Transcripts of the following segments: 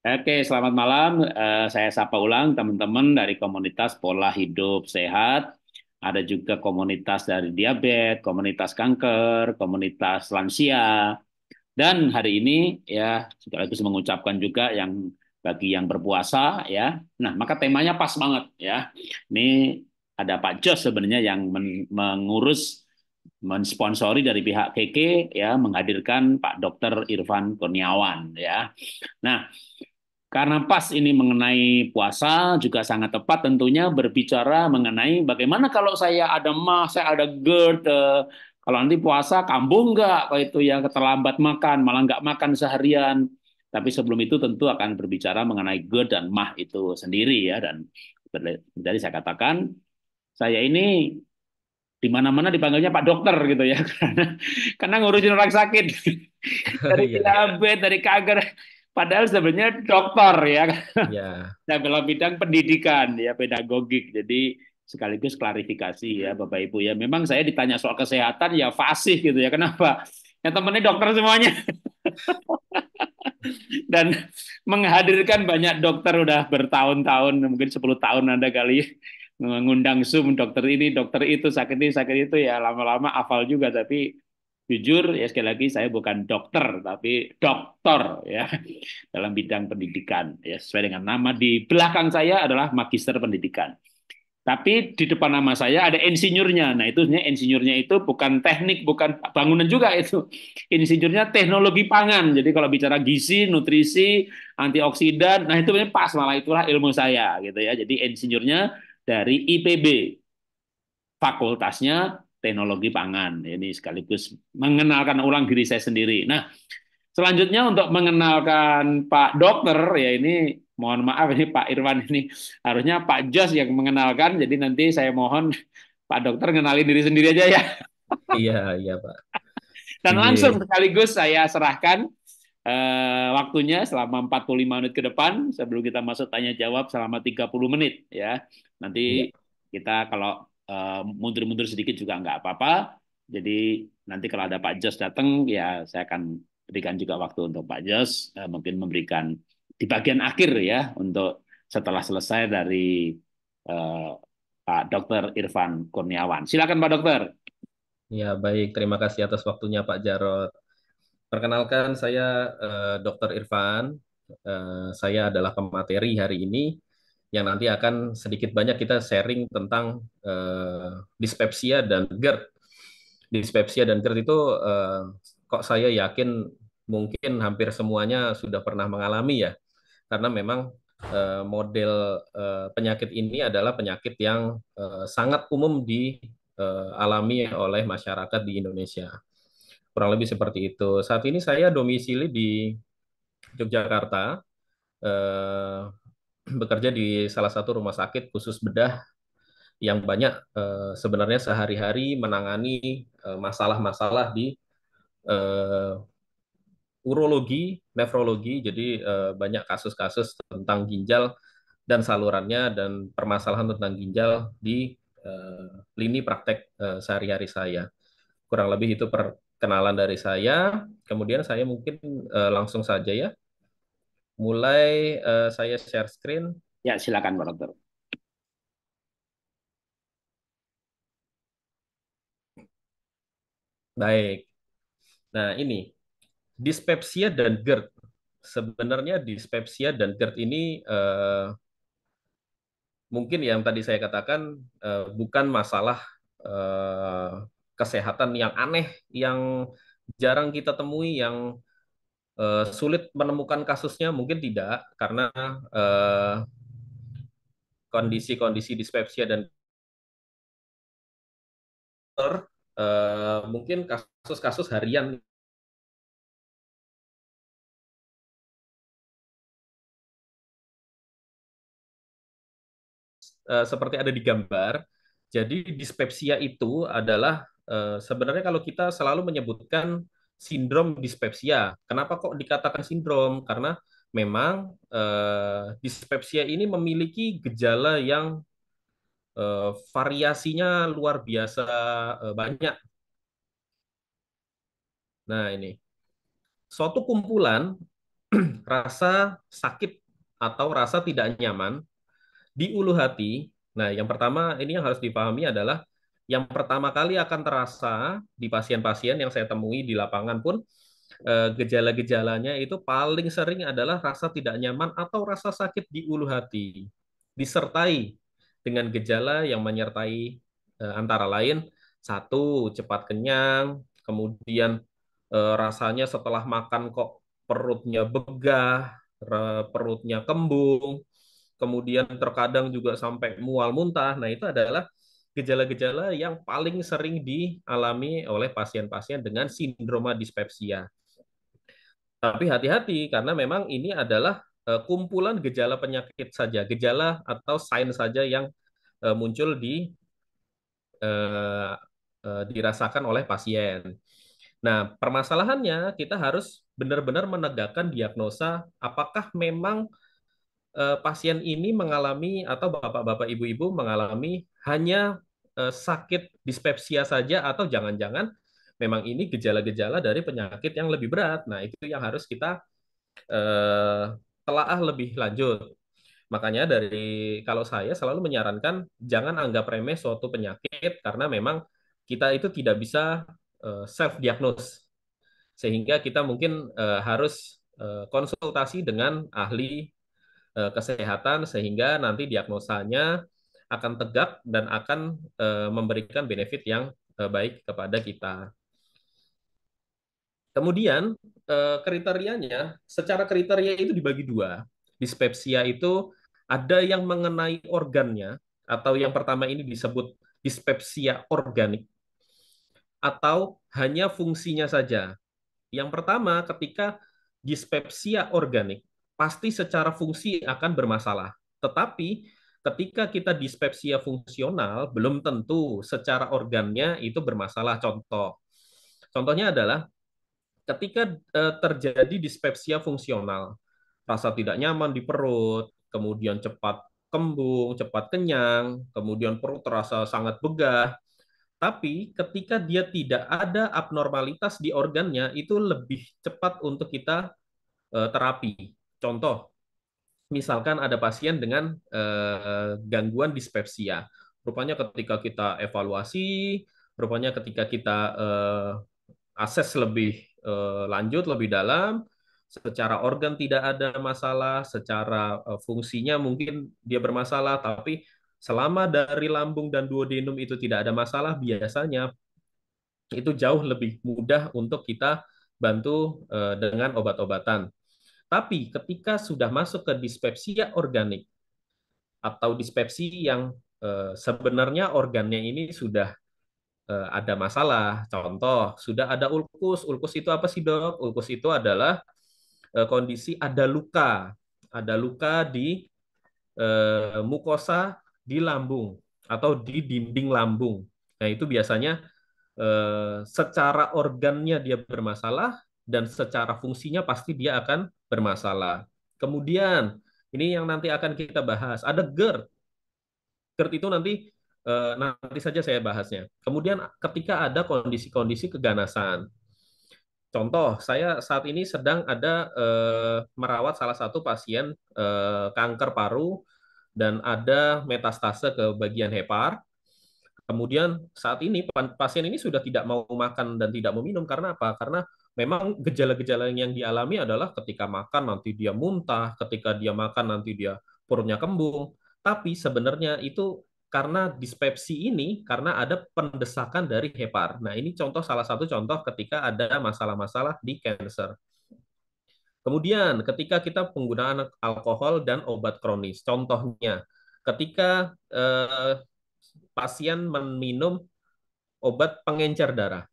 Oke, selamat malam. Eh, saya sapa ulang teman-teman dari komunitas pola hidup sehat. Ada juga komunitas dari diabetes, komunitas kanker, komunitas lansia. Dan hari ini ya sekaligus mengucapkan juga yang bagi yang berpuasa ya. Nah, maka temanya pas banget ya. Ini ada Pak Jos sebenarnya yang mengurus mensponsori dari pihak KK ya menghadirkan Pak Dokter Irfan Kurniawan ya. Nah, karena pas ini mengenai puasa juga sangat tepat tentunya berbicara mengenai bagaimana kalau saya ada mah, saya ada GERD, eh, kalau nanti puasa kambuh nggak, kalau itu yang keterlambat makan, malah nggak makan seharian. Tapi sebelum itu tentu akan berbicara mengenai GERD dan mah itu sendiri ya. Dan dari saya katakan, saya ini di mana-mana dipanggilnya Pak Dokter gitu ya karena karena ngurusin orang sakit dari oh iya. diabetes dari kanker Padahal sebenarnya dokter ya. Ya. Nah, dalam bidang pendidikan ya pedagogik. Jadi sekaligus klarifikasi ya Bapak Ibu ya. Memang saya ditanya soal kesehatan ya fasih gitu ya. Kenapa? Ya temennya dokter semuanya. Dan menghadirkan banyak dokter udah bertahun-tahun, mungkin 10 tahun Anda kali mengundang Zoom dokter ini, dokter itu, sakit ini, sakit itu ya lama-lama hafal juga tapi jujur ya sekali lagi saya bukan dokter tapi doktor ya dalam bidang pendidikan ya sesuai dengan nama di belakang saya adalah magister pendidikan tapi di depan nama saya ada insinyurnya nah itu insinyurnya itu bukan teknik bukan bangunan juga itu insinyurnya teknologi pangan jadi kalau bicara gizi nutrisi antioksidan nah itu pas malah itulah ilmu saya gitu ya jadi insinyurnya dari IPB fakultasnya teknologi pangan. Ini sekaligus mengenalkan ulang diri saya sendiri. Nah, selanjutnya untuk mengenalkan Pak Dokter, ya ini mohon maaf ini Pak Irwan ini harusnya Pak Jos yang mengenalkan. Jadi nanti saya mohon Pak Dokter kenalin diri sendiri aja ya. Iya, iya Pak. Dan langsung sekaligus saya serahkan eh, waktunya selama 45 menit ke depan sebelum kita masuk tanya jawab selama 30 menit ya. Nanti iya. kita kalau Eh, mundur-mundur sedikit juga nggak apa-apa. Jadi nanti kalau ada Pak Jos datang, ya saya akan berikan juga waktu untuk Pak Jos, eh, mungkin memberikan di bagian akhir ya untuk setelah selesai dari uh, Pak Dokter Irfan Kurniawan. Silakan Pak Dokter. Ya baik, terima kasih atas waktunya Pak Jarot. Perkenalkan saya uh, Dokter Irfan. uh, saya adalah pemateri hari ini yang nanti akan sedikit banyak kita sharing tentang uh, dispepsia dan GERD. Dispepsia dan GERD itu uh, kok saya yakin mungkin hampir semuanya sudah pernah mengalami ya, karena memang uh, model uh, penyakit ini adalah penyakit yang uh, sangat umum dialami uh, oleh masyarakat di Indonesia. Kurang lebih seperti itu. Saat ini saya domisili di Yogyakarta. Uh, bekerja di salah satu rumah sakit khusus bedah yang banyak eh, sebenarnya sehari-hari menangani eh, masalah-masalah eh, di eh, urologi, nefrologi, jadi eh, banyak kasus-kasus tentang ginjal dan salurannya dan permasalahan tentang ginjal di eh, lini praktek eh, sehari-hari saya. Kurang lebih itu perkenalan dari saya. Kemudian saya mungkin eh, langsung saja ya Mulai uh, saya share screen. Ya, silakan Pak Dokter. Baik. Nah, ini dispepsia dan GERD. Sebenarnya dispepsia dan GERD ini uh, mungkin yang tadi saya katakan eh, bukan masalah kesehatan yang aneh, yang jarang kita temui, yang Uh, sulit menemukan kasusnya mungkin tidak karena kondisi eh, kondisi-kondisi dispepsia dan uh, mungkin kasus-kasus harian seperti ada di gambar. Jadi dispepsia itu adalah sebenarnya kalau kita selalu menyebutkan sindrom dispepsia. Kenapa kok dikatakan sindrom? Karena memang eh, dispepsia ini memiliki gejala yang eh, variasinya luar biasa eh, banyak. Nah, ini suatu kumpulan rasa sakit atau rasa tidak nyaman di ulu hati. Nah, yang pertama ini yang harus dipahami adalah yang pertama kali akan terasa di pasien-pasien yang saya temui di lapangan pun eh, gejala-gejalanya itu paling sering adalah rasa tidak nyaman atau rasa sakit di ulu hati disertai dengan gejala yang menyertai eh, antara lain satu cepat kenyang kemudian eh, rasanya setelah makan kok perutnya begah perutnya kembung kemudian terkadang juga sampai mual muntah nah itu adalah gejala-gejala yang paling sering dialami oleh pasien-pasien dengan sindroma dispepsia. Tapi hati-hati karena memang ini adalah eh, kumpulan gejala penyakit saja, gejala atau sign saja yang eh, muncul di eh, dirasakan oleh pasien. Nah, permasalahannya kita harus benar-benar menegakkan diagnosa apakah memang Eh, pasien ini mengalami atau bapak-bapak ibu-ibu mengalami hanya eh, sakit dispepsia saja atau jangan-jangan memang ini gejala-gejala dari penyakit yang lebih berat. Nah, itu yang harus kita eh, telaah lebih lanjut. Makanya dari kalau saya selalu menyarankan jangan anggap remeh suatu penyakit karena memang kita itu tidak bisa self diagnose. Sehingga kita mungkin harus konsultasi dengan ahli Eh, kesehatan sehingga nanti diagnosanya akan tegak dan akan eh, memberikan benefit yang eh, baik kepada kita. Kemudian kriterianya, secara kriteria itu dibagi dua. Dispepsia itu ada yang mengenai organnya, atau yang pertama ini disebut dispepsia organik, atau hanya fungsinya saja. Yang pertama, ketika dispepsia organik, pasti secara fungsi akan bermasalah. Tetapi ketika kita dispepsia fungsional, belum tentu secara organnya itu bermasalah. Contoh, contohnya adalah ketika eh, terjadi dispepsia fungsional, rasa tidak nyaman di perut, kemudian cepat kembung, cepat kenyang, kemudian perut terasa sangat begah, tapi ketika dia tidak ada abnormalitas di organnya, itu lebih cepat untuk kita eh, terapi. Contoh, misalkan ada pasien dengan eh, gangguan dispepsia. Rupanya ketika kita evaluasi, rupanya ketika kita eh, akses lebih eh, lanjut, lebih dalam, secara organ tidak ada masalah, secara eh, fungsinya mungkin dia bermasalah, tapi selama dari lambung dan duodenum itu tidak ada masalah, biasanya itu jauh lebih mudah untuk kita bantu eh, dengan obat-obatan tapi ketika sudah masuk ke dispepsia organik atau dispepsi yang eh, sebenarnya organnya ini sudah eh, ada masalah. Contoh, sudah ada ulkus. Ulkus itu apa sih, Dok? Ulkus itu adalah eh, kondisi ada luka. Ada luka di mukosa di lambung atau di dinding lambung. Nah, itu biasanya secara organnya dia bermasalah, dan secara fungsinya pasti dia akan bermasalah. Kemudian ini yang nanti akan kita bahas ada GERD. GERD itu nanti eh, nanti saja saya bahasnya. Kemudian ketika ada kondisi-kondisi keganasan. Contoh, saya saat ini sedang ada eh, merawat salah satu pasien eh, kanker paru dan ada metastase ke bagian hepar. Kemudian saat ini pasien ini sudah tidak mau makan dan tidak mau minum karena apa? Karena memang gejala-gejala yang dialami adalah ketika makan nanti dia muntah, ketika dia makan nanti dia perutnya kembung. Tapi sebenarnya itu karena dispepsi ini karena ada pendesakan dari hepar. Nah, ini contoh salah satu contoh ketika ada masalah-masalah di cancer. Kemudian ketika kita penggunaan alkohol dan obat kronis. Contohnya ketika eh, pasien meminum obat pengencer darah.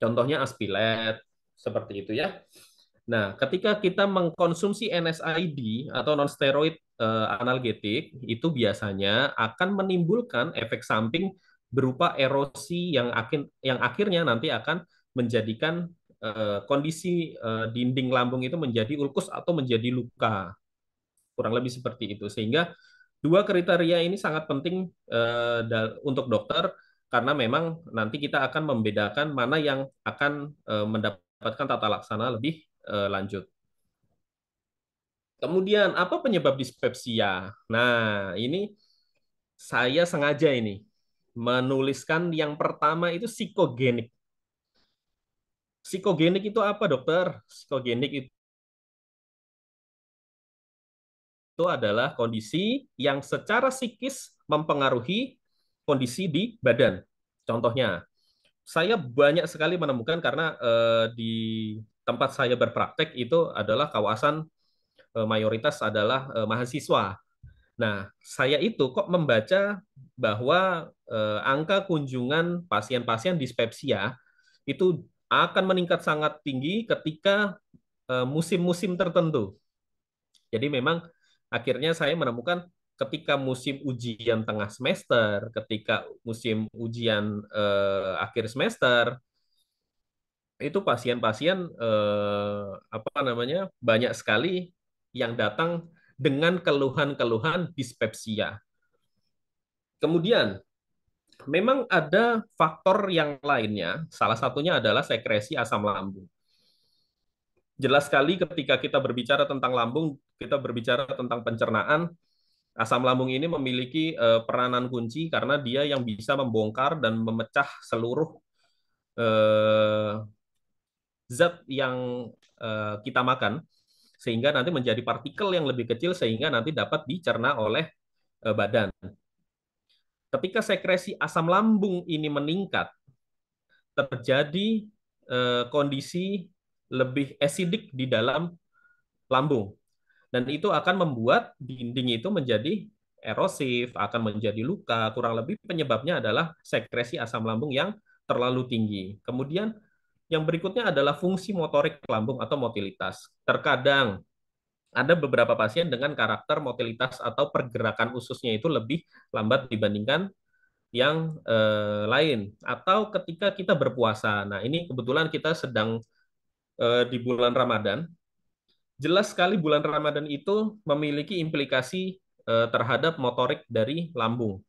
Contohnya aspilet seperti itu ya. Nah, ketika kita mengkonsumsi NSAID atau non-steroid eh, analgetik, itu biasanya akan menimbulkan efek samping berupa erosi yang akhir yang akhirnya nanti akan menjadikan eh, kondisi eh, dinding lambung itu menjadi ulkus atau menjadi luka. Kurang lebih seperti itu. Sehingga dua kriteria ini sangat penting untuk dokter karena memang nanti kita akan membedakan mana yang akan eh, mendapatkan tata laksana lebih eh, lanjut. Kemudian apa penyebab dispepsia? Nah, ini saya sengaja ini menuliskan yang pertama itu psikogenik. Psikogenik itu apa, Dokter? Psikogenik itu itu adalah kondisi yang secara psikis mempengaruhi kondisi di badan. Contohnya, saya banyak sekali menemukan karena eh, di tempat saya berpraktek itu adalah kawasan eh, mayoritas adalah eh, mahasiswa. Nah, saya itu kok membaca bahwa eh, angka kunjungan pasien-pasien dispepsia itu akan meningkat sangat tinggi ketika eh, musim-musim tertentu. Jadi memang akhirnya saya menemukan ketika musim ujian tengah semester, ketika musim ujian eh, akhir semester, itu pasien-pasien eh, apa namanya banyak sekali yang datang dengan keluhan-keluhan dispepsia. Kemudian memang ada faktor yang lainnya, salah satunya adalah sekresi asam lambung. Jelas sekali ketika kita berbicara tentang lambung, kita berbicara tentang pencernaan, Asam lambung ini memiliki uh, peranan kunci karena dia yang bisa membongkar dan memecah seluruh uh, zat yang uh, kita makan sehingga nanti menjadi partikel yang lebih kecil sehingga nanti dapat dicerna oleh uh, badan. Ketika sekresi asam lambung ini meningkat, terjadi uh, kondisi lebih asidik di dalam lambung dan itu akan membuat dinding itu menjadi erosif, akan menjadi luka. Kurang lebih penyebabnya adalah sekresi asam lambung yang terlalu tinggi. Kemudian yang berikutnya adalah fungsi motorik lambung atau motilitas. Terkadang ada beberapa pasien dengan karakter motilitas atau pergerakan ususnya itu lebih lambat dibandingkan yang eh, lain atau ketika kita berpuasa. Nah, ini kebetulan kita sedang eh, di bulan Ramadan jelas sekali bulan Ramadan itu memiliki implikasi eh, terhadap motorik dari lambung.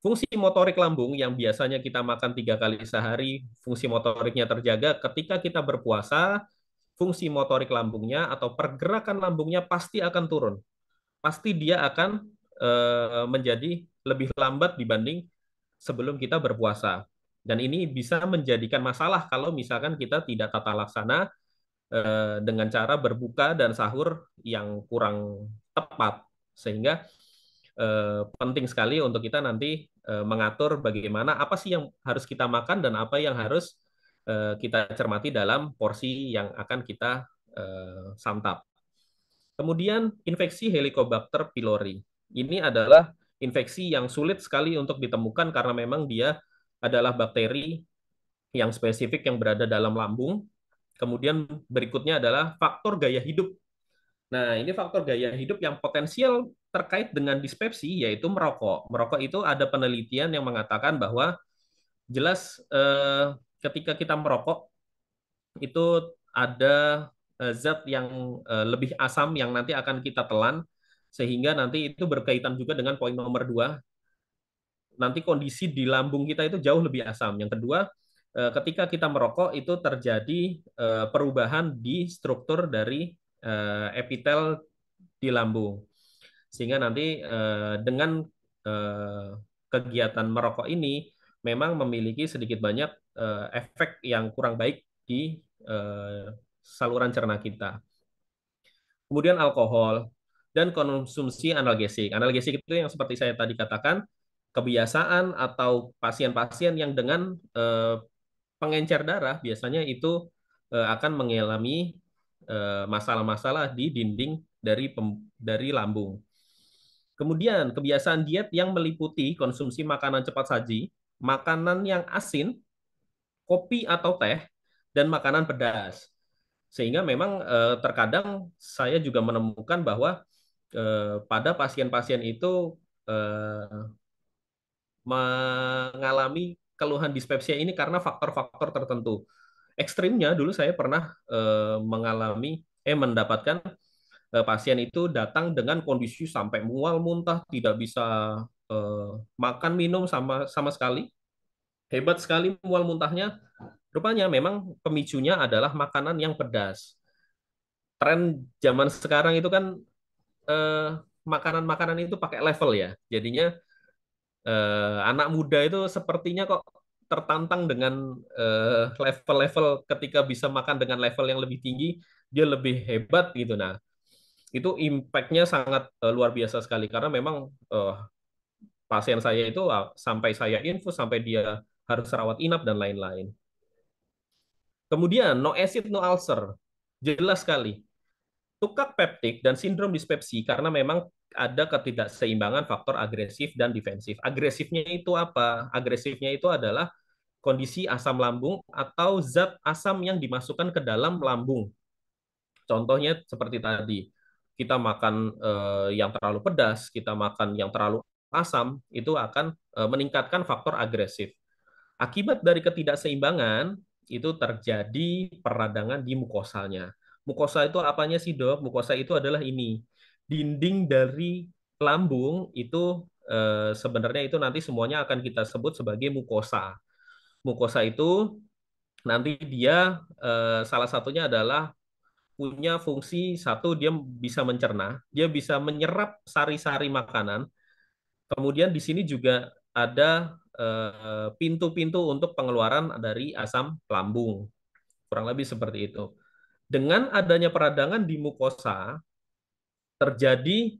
Fungsi motorik lambung yang biasanya kita makan tiga kali sehari, fungsi motoriknya terjaga. Ketika kita berpuasa, fungsi motorik lambungnya atau pergerakan lambungnya pasti akan turun. Pasti dia akan eh, menjadi lebih lambat dibanding sebelum kita berpuasa. Dan ini bisa menjadikan masalah kalau misalkan kita tidak tata laksana Eh, dengan cara berbuka dan sahur yang kurang tepat sehingga eh, penting sekali untuk kita nanti eh, mengatur bagaimana apa sih yang harus kita makan dan apa yang harus kita cermati dalam porsi yang akan kita santap. Kemudian infeksi Helicobacter pylori. Ini adalah infeksi yang sulit sekali untuk ditemukan karena memang dia adalah bakteri yang spesifik yang berada dalam lambung Kemudian berikutnya adalah faktor gaya hidup. Nah, ini faktor gaya hidup yang potensial terkait dengan dispepsi yaitu merokok. Merokok itu ada penelitian yang mengatakan bahwa jelas eh, ketika kita merokok itu ada eh, zat yang eh, lebih asam yang nanti akan kita telan sehingga nanti itu berkaitan juga dengan poin nomor dua nanti kondisi di lambung kita itu jauh lebih asam. Yang kedua, Eh, ketika kita merokok itu terjadi eh, perubahan di struktur dari eh, epitel di lambung. Sehingga nanti dengan kegiatan merokok ini memang memiliki sedikit banyak efek yang kurang baik di saluran cerna kita. Kemudian alkohol dan konsumsi analgesik. Analgesik itu yang seperti saya tadi katakan, kebiasaan atau pasien-pasien yang dengan pengencer darah biasanya itu eh, akan mengalami eh, masalah-masalah di dinding dari pem, dari lambung. Kemudian kebiasaan diet yang meliputi konsumsi makanan cepat saji, makanan yang asin, kopi atau teh, dan makanan pedas. Sehingga memang eh, terkadang saya juga menemukan bahwa eh, pada pasien-pasien itu eh, mengalami keluhan dispepsia ini karena faktor-faktor tertentu. Ekstrimnya dulu saya pernah eh, mengalami eh mendapatkan eh, pasien itu datang dengan kondisi sampai mual muntah, tidak bisa eh, makan minum sama sama sekali. Hebat sekali mual muntahnya. Rupanya memang pemicunya adalah makanan yang pedas. Tren zaman sekarang itu kan eh, makanan -makanan itu pakai level ya. Jadinya eh, anak muda itu sepertinya kok tertantang dengan eh, level-level eh, ketika bisa makan dengan level yang lebih tinggi, dia lebih hebat gitu. Nah, itu impactnya sangat eh, luar biasa sekali karena memang eh, pasien saya itu ah, sampai saya infus sampai dia harus rawat inap dan lain-lain. Kemudian no acid no ulcer jelas sekali Tukak peptik dan sindrom dispepsi karena memang ada ketidakseimbangan faktor agresif dan defensif. Agresifnya itu apa? Agresifnya itu adalah kondisi asam lambung atau zat asam yang dimasukkan ke dalam lambung. Contohnya seperti tadi, kita makan eh, yang terlalu pedas, kita makan yang terlalu asam, itu akan eh, meningkatkan faktor agresif. Akibat dari ketidakseimbangan, itu terjadi peradangan di mukosalnya. Mukosa itu apanya sih dok? Mukosa itu adalah ini dinding dari lambung itu eh, sebenarnya itu nanti semuanya akan kita sebut sebagai mukosa. Mukosa itu nanti dia eh, salah satunya adalah punya fungsi satu dia bisa mencerna, dia bisa menyerap sari-sari makanan. Kemudian di sini juga ada eh, pintu-pintu untuk pengeluaran dari asam lambung. Kurang lebih seperti itu dengan adanya peradangan di mukosa terjadi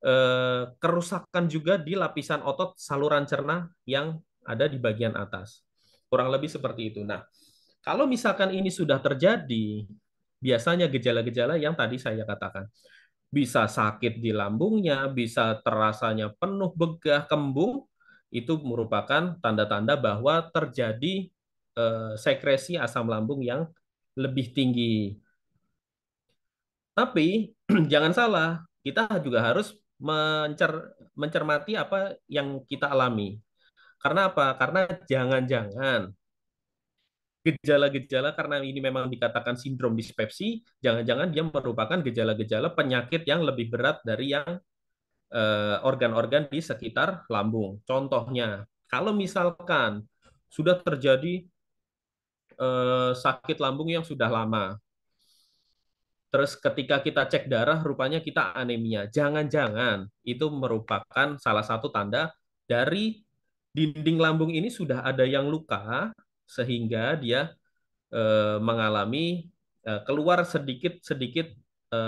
eh, kerusakan juga di lapisan otot saluran cerna yang ada di bagian atas. Kurang lebih seperti itu. Nah, kalau misalkan ini sudah terjadi, biasanya gejala-gejala yang tadi saya katakan. Bisa sakit di lambungnya, bisa terasanya penuh begah, kembung, itu merupakan tanda-tanda bahwa terjadi eh, sekresi asam lambung yang lebih tinggi. Tapi jangan salah, kita juga harus mencer mencermati apa yang kita alami. Karena apa? Karena jangan-jangan gejala-gejala karena ini memang dikatakan sindrom dispepsi, jangan-jangan dia merupakan gejala-gejala penyakit yang lebih berat dari yang eh, organ-organ eh, di sekitar lambung. Contohnya, kalau misalkan sudah terjadi Eh, sakit lambung yang sudah lama. Terus ketika kita cek darah, rupanya kita anemia. Jangan-jangan itu merupakan salah satu tanda dari dinding lambung ini sudah ada yang luka, sehingga dia e, mengalami e, keluar sedikit-sedikit e,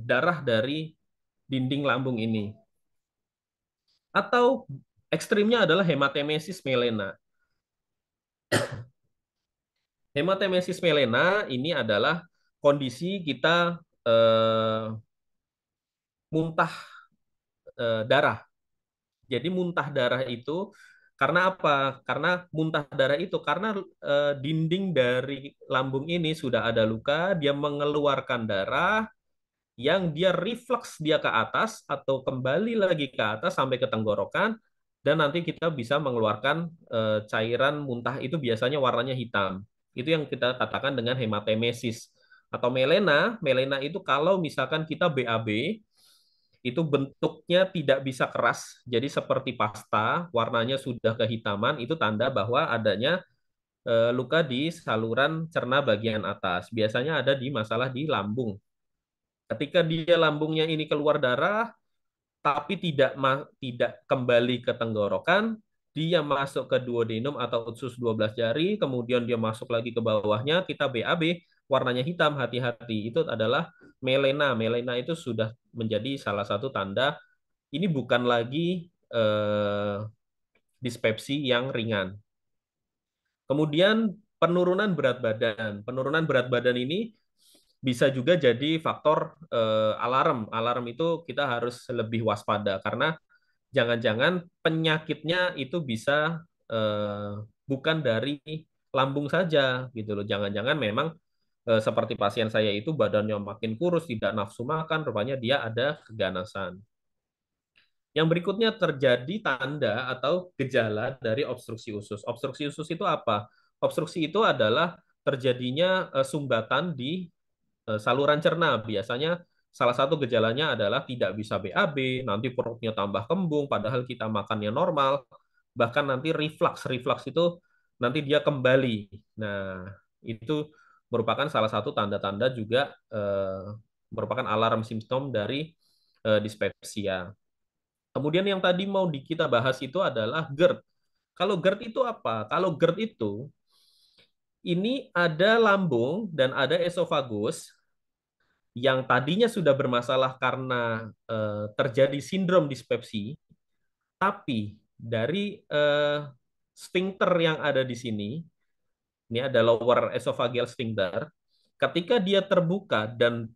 darah dari dinding lambung ini. Atau ekstrimnya adalah hematemesis melena. Hematemesis melena ini adalah kondisi kita eh, muntah eh, darah. Jadi muntah darah itu karena apa? Karena muntah darah itu karena eh, dinding dari lambung ini sudah ada luka, dia mengeluarkan darah yang dia refleks dia ke atas atau kembali lagi ke atas sampai ke tenggorokan dan nanti kita bisa mengeluarkan eh, cairan muntah itu biasanya warnanya hitam. Itu yang kita katakan dengan hematemesis. Atau melena, melena itu kalau misalkan kita BAB, itu bentuknya tidak bisa keras, jadi seperti pasta, warnanya sudah kehitaman, itu tanda bahwa adanya eh, luka di saluran cerna bagian atas. Biasanya ada di masalah di lambung. Ketika dia lambungnya ini keluar darah, tapi tidak tidak kembali ke tenggorokan, dia masuk ke duodenum atau utsus 12 jari, kemudian dia masuk lagi ke bawahnya, kita BAB, warnanya hitam, hati-hati. Itu adalah melena. Melena itu sudah menjadi salah satu tanda ini bukan lagi eh, dispepsi yang ringan. Kemudian penurunan berat badan. Penurunan berat badan ini bisa juga jadi faktor eh, alarm. Alarm itu kita harus lebih waspada karena jangan-jangan penyakitnya itu bisa eh, bukan dari lambung saja gitu loh. Jangan-jangan memang eh, seperti pasien saya itu badannya makin kurus, tidak nafsu makan, rupanya dia ada keganasan. Yang berikutnya terjadi tanda atau gejala dari obstruksi usus. Obstruksi usus itu apa? Obstruksi itu adalah terjadinya eh, sumbatan di eh, saluran cerna. Biasanya Salah satu gejalanya adalah tidak bisa BAB, nanti perutnya tambah kembung, padahal kita makannya normal. Bahkan nanti reflux, reflux itu nanti dia kembali. Nah, itu merupakan salah satu tanda-tanda juga eh, merupakan alarm simptom dari eh, dispepsia. Kemudian yang tadi mau di, kita bahas itu adalah GERD. Kalau GERD itu apa? Kalau GERD itu ini ada lambung dan ada esofagus yang tadinya sudah bermasalah karena eh, terjadi sindrom dispepsi, tapi dari eh, sphincter yang ada di sini, ini ada lower esophageal sphincter, ketika dia terbuka dan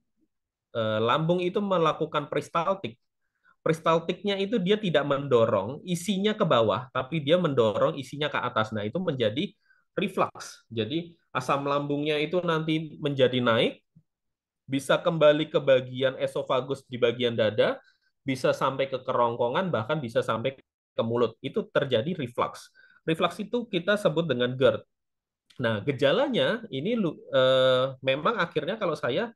eh, lambung itu melakukan peristaltik, peristaltiknya itu dia tidak mendorong isinya ke bawah, tapi dia mendorong isinya ke atas. Nah itu menjadi reflux. Jadi asam lambungnya itu nanti menjadi naik, bisa kembali ke bagian esofagus di bagian dada, bisa sampai ke kerongkongan, bahkan bisa sampai ke mulut. Itu terjadi reflux. Reflux itu kita sebut dengan GERD. Nah, gejalanya ini uh, memang akhirnya kalau saya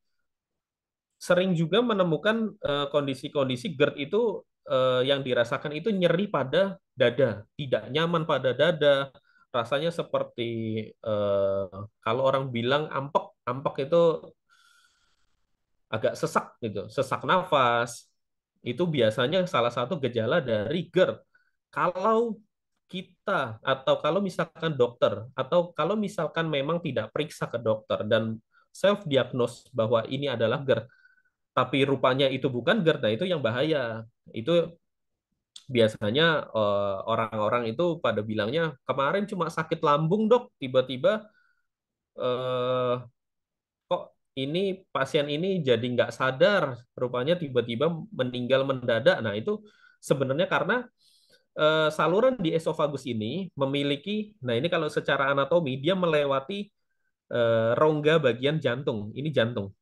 sering juga menemukan eh, kondisi-kondisi uh, GERD itu uh, yang dirasakan itu nyeri pada dada, tidak nyaman pada dada, rasanya seperti uh, kalau orang bilang ampek, ampek itu agak sesak gitu, sesak nafas. Itu biasanya salah satu gejala dari GERD. Kalau kita atau kalau misalkan dokter atau kalau misalkan memang tidak periksa ke dokter dan self diagnose bahwa ini adalah GERD, tapi rupanya itu bukan GERD, nah itu yang bahaya. Itu biasanya eh, orang-orang itu pada bilangnya kemarin cuma sakit lambung dok, tiba-tiba eh, ini pasien ini jadi nggak sadar, rupanya tiba-tiba meninggal mendadak. Nah, itu sebenarnya karena e, saluran di esofagus ini memiliki, nah ini kalau secara anatomi dia melewati e, rongga bagian jantung. Ini jantung.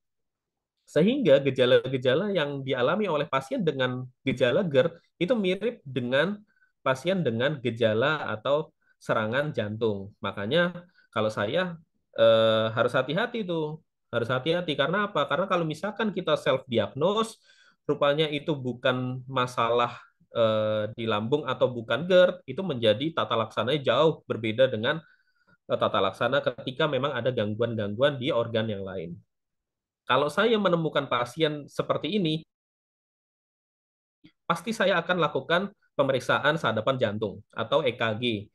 Sehingga gejala-gejala yang dialami oleh pasien dengan gejala GERD itu mirip dengan pasien dengan gejala atau serangan jantung. Makanya kalau saya eh, harus hati-hati tuh harus hati-hati karena apa? Karena kalau misalkan kita self diagnose rupanya itu bukan masalah eh, di lambung atau bukan GERD, itu menjadi tata laksananya jauh berbeda dengan eh, tata laksana ketika memang ada gangguan-gangguan di organ yang lain. Kalau saya menemukan pasien seperti ini, pasti saya akan lakukan pemeriksaan sadapan jantung atau EKG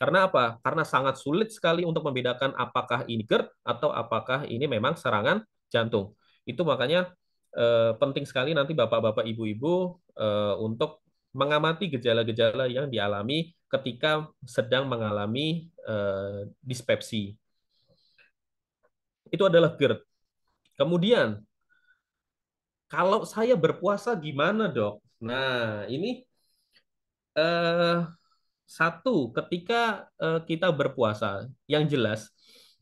karena apa? Karena sangat sulit sekali untuk membedakan apakah ini GERD atau apakah ini memang serangan jantung. Itu makanya eh, penting sekali nanti bapak-bapak, ibu-ibu eh, untuk mengamati gejala-gejala yang dialami ketika sedang mengalami eh, dispepsi. Itu adalah GERD. Kemudian, kalau saya berpuasa gimana dok? Nah, ini eh, satu, ketika eh, kita berpuasa, yang jelas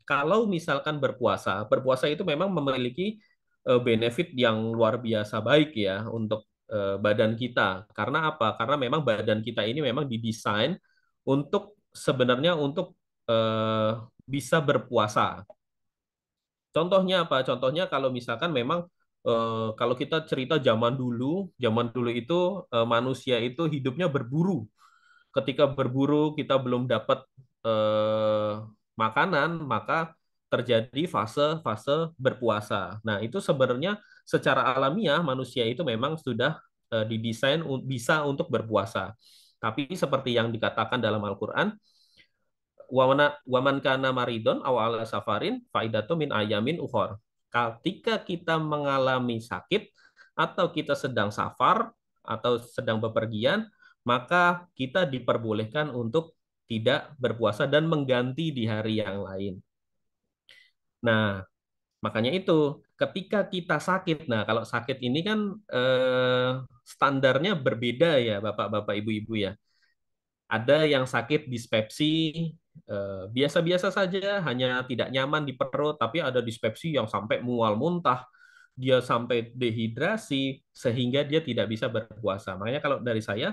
kalau misalkan berpuasa, berpuasa itu memang memiliki eh, benefit yang luar biasa baik ya untuk eh, badan kita. Karena apa? Karena memang badan kita ini memang didesain untuk sebenarnya untuk bisa berpuasa. Contohnya apa? Contohnya kalau misalkan memang kalau kita cerita zaman dulu, zaman dulu itu manusia itu hidupnya berburu ketika berburu kita belum dapat eh, makanan, maka terjadi fase-fase berpuasa. Nah, itu sebenarnya secara alamiah manusia itu memang sudah eh, didesain bisa untuk berpuasa. Tapi seperti yang dikatakan dalam Al-Qur'an, waman kana maridon awal safarin faidatu min ayamin ukhor. Ketika kita mengalami sakit atau kita sedang safar atau sedang bepergian, maka kita diperbolehkan untuk tidak berpuasa dan mengganti di hari yang lain. Nah, makanya itu ketika kita sakit, nah kalau sakit ini kan eh, standarnya berbeda ya bapak-bapak ibu-ibu ya. Ada yang sakit dispepsi, eh, biasa-biasa eh, saja, hanya tidak nyaman di perut, tapi ada dispepsi yang sampai mual muntah, dia sampai dehidrasi, sehingga dia tidak bisa berpuasa. Makanya kalau dari saya,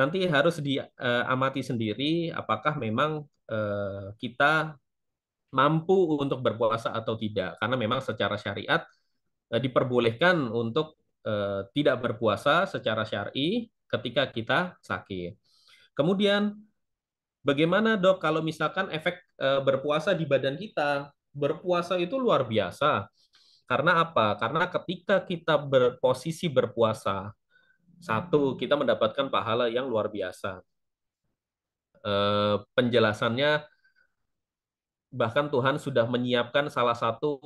nanti harus diamati eh, sendiri apakah memang eh, kita mampu untuk berpuasa atau tidak karena memang secara syariat eh, diperbolehkan untuk tidak berpuasa secara syar'i ketika kita sakit. Kemudian bagaimana dok kalau misalkan efek berpuasa di badan kita? Berpuasa itu luar biasa. Karena apa? Karena ketika kita berposisi berpuasa, satu, kita mendapatkan pahala yang luar biasa. e, penjelasannya, bahkan Tuhan sudah menyiapkan salah satu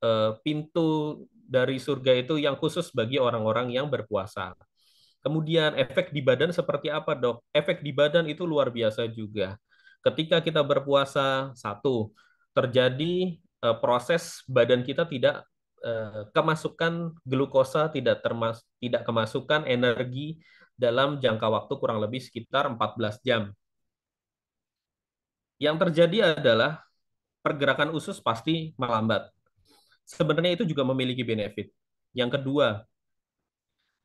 e, pintu dari surga itu yang khusus bagi orang-orang yang berpuasa. Kemudian efek di badan seperti apa dok? Efek di badan itu luar biasa juga. Ketika kita berpuasa, satu, terjadi eh, proses badan kita tidak Eh, kemasukan glukosa tidak termas tidak kemasukan energi dalam jangka waktu kurang lebih sekitar 14 jam. Yang terjadi adalah pergerakan usus pasti melambat. Sebenarnya itu juga memiliki benefit. Yang kedua,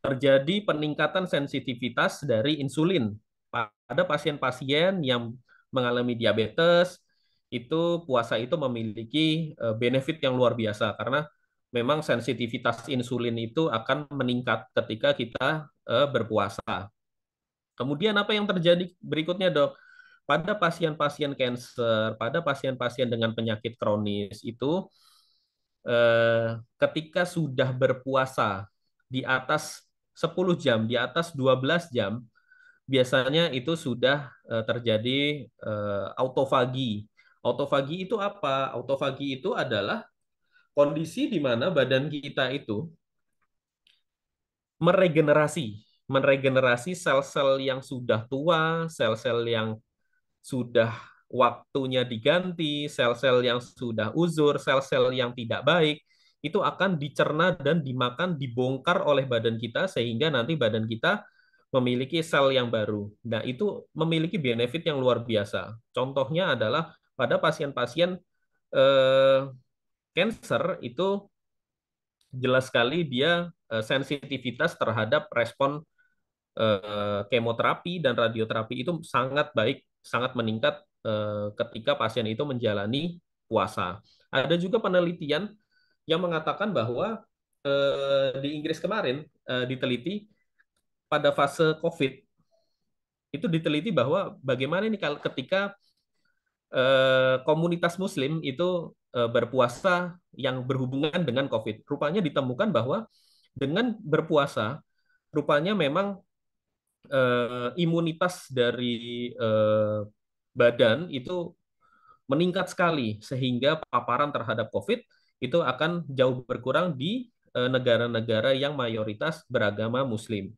terjadi peningkatan sensitivitas dari insulin pada pasien-pasien yang mengalami diabetes itu puasa itu memiliki eh, benefit yang luar biasa karena memang sensitivitas insulin itu akan meningkat ketika kita uh, berpuasa. Kemudian apa yang terjadi berikutnya, Dok? Pada pasien-pasien kanker, pada pasien-pasien dengan penyakit kronis itu eh, ketika sudah berpuasa di atas 10 jam, di atas 12 jam, biasanya itu sudah eh, terjadi eh, autofagi. Autofagi itu apa? Autofagi itu adalah kondisi di mana badan kita itu meregenerasi, meregenerasi sel-sel yang sudah tua, sel-sel yang sudah waktunya diganti, sel-sel yang sudah uzur, sel-sel yang tidak baik, itu akan dicerna dan dimakan, dibongkar oleh badan kita sehingga nanti badan kita memiliki sel yang baru. Nah, itu memiliki benefit yang luar biasa. Contohnya adalah pada pasien-pasien eh, Cancer itu jelas sekali dia eh, sensitivitas terhadap respon eh, kemoterapi dan radioterapi itu sangat baik, sangat meningkat eh, ketika pasien itu menjalani puasa. Ada juga penelitian yang mengatakan bahwa di Inggris kemarin diteliti pada fase COVID itu diteliti bahwa bagaimana ini kalau ketika komunitas Muslim itu Eh, berpuasa yang berhubungan dengan COVID. Rupanya ditemukan bahwa dengan berpuasa, rupanya memang eh, imunitas dari eh, badan itu meningkat sekali, sehingga paparan terhadap COVID itu akan jauh berkurang di eh, negara-negara eh, yang mayoritas beragama Muslim.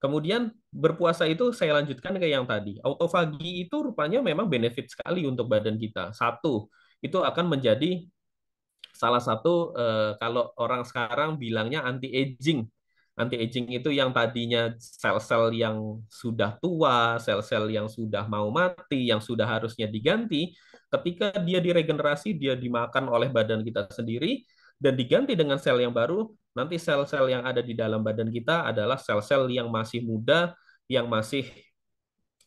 Kemudian berpuasa itu saya lanjutkan ke yang tadi. Autofagi itu rupanya memang benefit sekali untuk badan kita. Satu, itu akan menjadi salah satu eh, kalau orang sekarang bilangnya anti aging. Anti aging itu yang tadinya sel-sel yang sudah tua, sel-sel yang sudah mau mati, yang sudah harusnya diganti, ketika dia diregenerasi, dia dimakan oleh badan kita sendiri dan diganti dengan sel yang baru, nanti sel-sel yang ada di dalam badan kita adalah sel-sel yang masih muda, yang masih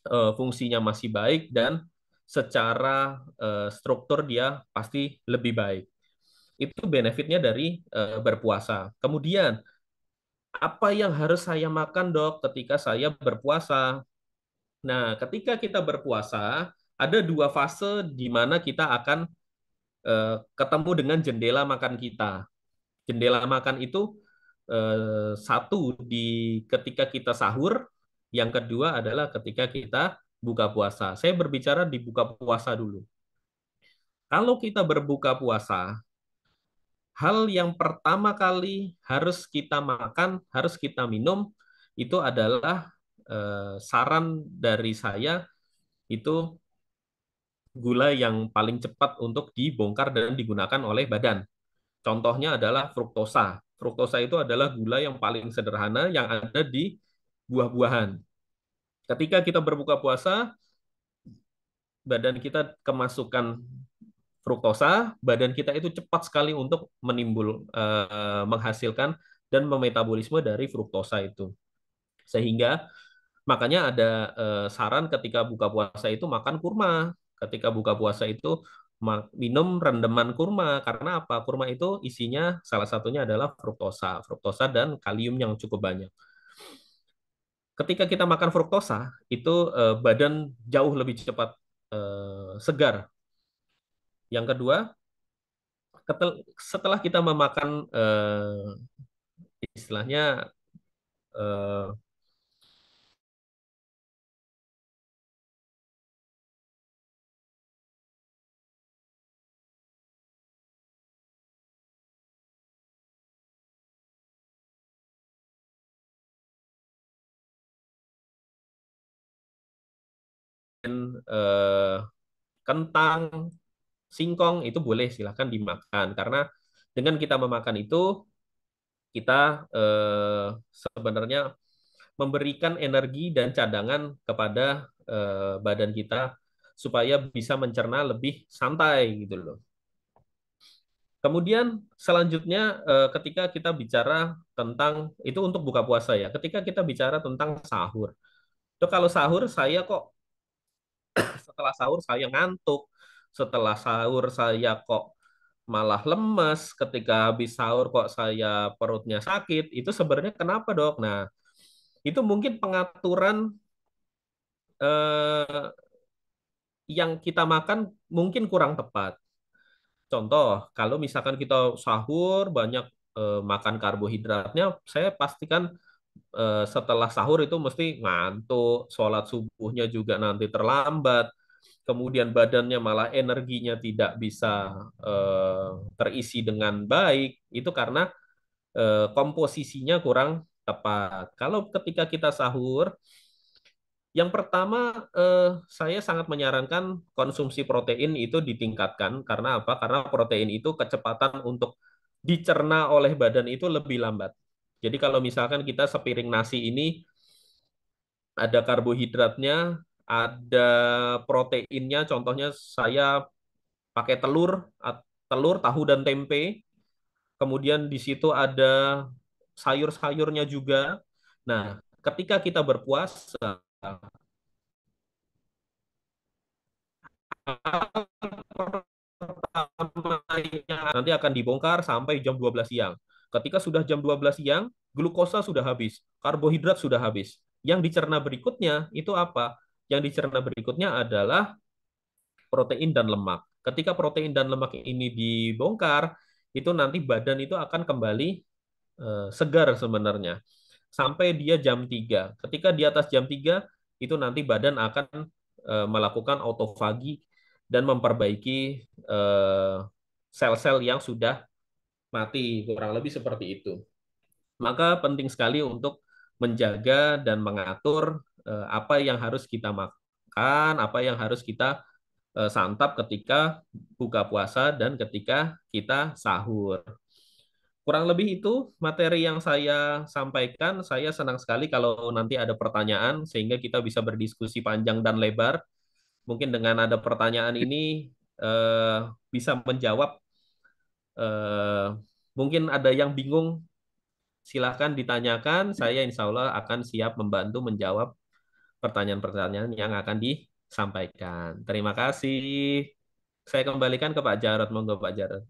eh, fungsinya masih baik dan secara uh, struktur dia pasti lebih baik. Itu benefitnya dari uh, berpuasa. Kemudian apa yang harus saya makan dok ketika saya berpuasa? Nah, ketika kita berpuasa ada dua fase di mana kita akan uh, ketemu dengan jendela makan kita. Jendela makan itu uh, satu di ketika kita sahur, yang kedua adalah ketika kita buka puasa. Saya berbicara di buka puasa dulu. Kalau kita berbuka puasa, hal yang pertama kali harus kita makan, harus kita minum, itu adalah eh, saran dari saya, itu gula yang paling cepat untuk dibongkar dan digunakan oleh badan. Contohnya adalah fruktosa. Fruktosa itu adalah gula yang paling sederhana yang ada di buah-buahan. Ketika kita berbuka puasa, badan kita kemasukan fruktosa, badan kita itu cepat sekali untuk menimbul eh, menghasilkan dan memetabolisme dari fruktosa itu. Sehingga makanya ada eh, saran ketika buka puasa itu makan kurma. Ketika buka puasa itu minum rendeman kurma karena apa? Kurma itu isinya salah satunya adalah fruktosa, fruktosa dan kalium yang cukup banyak ketika kita makan fruktosa itu uh, badan jauh lebih cepat uh, segar. Yang kedua, setelah kita memakan uh, istilahnya eh, kentang, singkong itu boleh silahkan dimakan karena dengan kita memakan itu kita eh, sebenarnya memberikan energi dan cadangan kepada eh, badan kita supaya bisa mencerna lebih santai gitu loh. Kemudian selanjutnya eh, ketika kita bicara tentang itu untuk buka puasa ya. Ketika kita bicara tentang sahur. Itu kalau sahur saya kok setelah sahur saya ngantuk setelah sahur saya kok malah lemes ketika habis sahur kok saya perutnya sakit itu sebenarnya kenapa dok nah itu mungkin pengaturan eh, yang kita makan mungkin kurang tepat contoh kalau misalkan kita sahur banyak eh, makan karbohidratnya saya pastikan Eh, setelah sahur itu mesti ngantuk, sholat subuhnya juga nanti terlambat, kemudian badannya malah energinya tidak bisa eh, terisi dengan baik, itu karena eh, komposisinya kurang tepat. Kalau ketika kita sahur, yang pertama, saya sangat menyarankan konsumsi protein itu ditingkatkan. Karena apa? Karena protein itu kecepatan untuk dicerna oleh badan itu lebih lambat. Jadi kalau misalkan kita sepiring nasi ini ada karbohidratnya, ada proteinnya, contohnya saya pakai telur, telur, tahu dan tempe. Kemudian di situ ada sayur-sayurnya juga. Nah, ketika kita berpuasa nanti akan dibongkar sampai jam 12 siang. Ketika sudah jam 12 siang, glukosa sudah habis, karbohidrat sudah habis. Yang dicerna berikutnya itu apa? Yang dicerna berikutnya adalah protein dan lemak. Ketika protein dan lemak ini dibongkar, itu nanti badan itu akan kembali eh, segar sebenarnya. Sampai dia jam 3. Ketika di atas jam 3, itu nanti badan akan eh, melakukan autofagi dan memperbaiki eh, sel-sel yang sudah mati, kurang lebih seperti itu. Maka penting sekali untuk menjaga dan mengatur eh, apa yang harus kita makan, apa yang harus kita eh, santap ketika buka puasa dan ketika kita sahur. Kurang lebih itu materi yang saya sampaikan. Saya senang sekali kalau nanti ada pertanyaan sehingga kita bisa berdiskusi panjang dan lebar. Mungkin dengan ada pertanyaan ini eh, bisa menjawab Eh, mungkin ada yang bingung silahkan ditanyakan saya insya Allah akan siap membantu menjawab pertanyaan-pertanyaan yang akan disampaikan terima kasih saya kembalikan ke Pak Jarot monggo Pak Jarot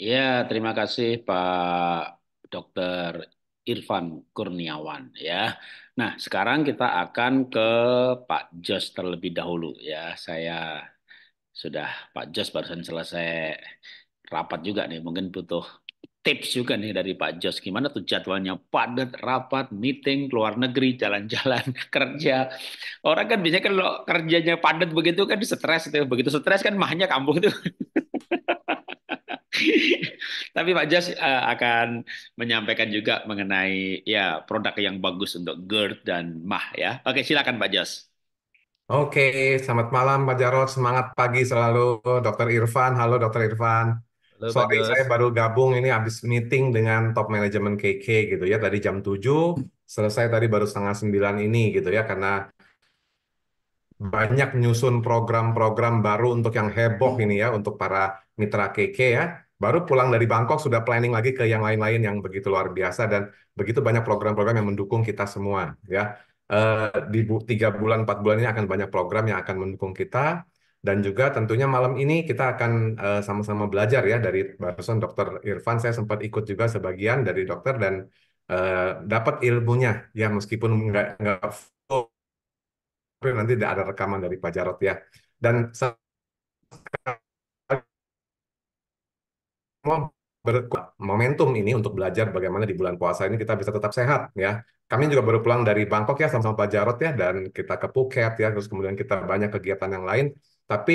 ya terima kasih Pak Dokter Irfan Kurniawan ya. Nah, sekarang kita akan ke Pak Jos terlebih dahulu ya. Saya sudah Pak Jos barusan selesai rapat juga nih, mungkin butuh tips juga nih dari Pak Jos. Gimana tuh jadwalnya padat, rapat, meeting, luar negeri, jalan-jalan, kerja. Orang kan biasanya kalau kerjanya padat begitu kan stres itu. Begitu stres kan mahnya kampung tuh. Tapi Pak Jos uh, akan menyampaikan juga mengenai ya produk yang bagus untuk GERD dan MAH ya. Oke, silakan Pak Jos. Oke, selamat malam Pak Jarod. Semangat pagi selalu Dokter Irfan. Halo Dokter Irfan. Halo, Sorry, Bagus. saya baru gabung ini habis meeting dengan top manajemen KK gitu ya. Tadi jam 7, selesai tadi baru setengah 9 ini gitu ya. Karena banyak menyusun program-program baru untuk yang heboh hmm. ini ya, untuk para mitra KK ya. Baru pulang dari Bangkok sudah planning lagi ke yang lain-lain yang begitu luar biasa dan begitu banyak program-program yang mendukung kita semua ya. Uh, di bu tiga bulan empat bulan ini akan banyak program yang akan mendukung kita dan juga tentunya malam ini kita akan eh, sama-sama uh, belajar ya dari barusan Dokter Irfan. Saya sempat ikut juga sebagian dari dokter dan uh, dapat ilmunya ya meskipun nggak nggak full. Tapi nanti ada rekaman dari Pak Jarot ya. Dan berkuat momentum ini untuk belajar bagaimana di bulan puasa ini kita bisa tetap sehat ya. Kami juga baru pulang dari Bangkok ya sama-sama Pak Jarot ya dan kita ke Phuket ya terus kemudian kita banyak kegiatan yang lain tapi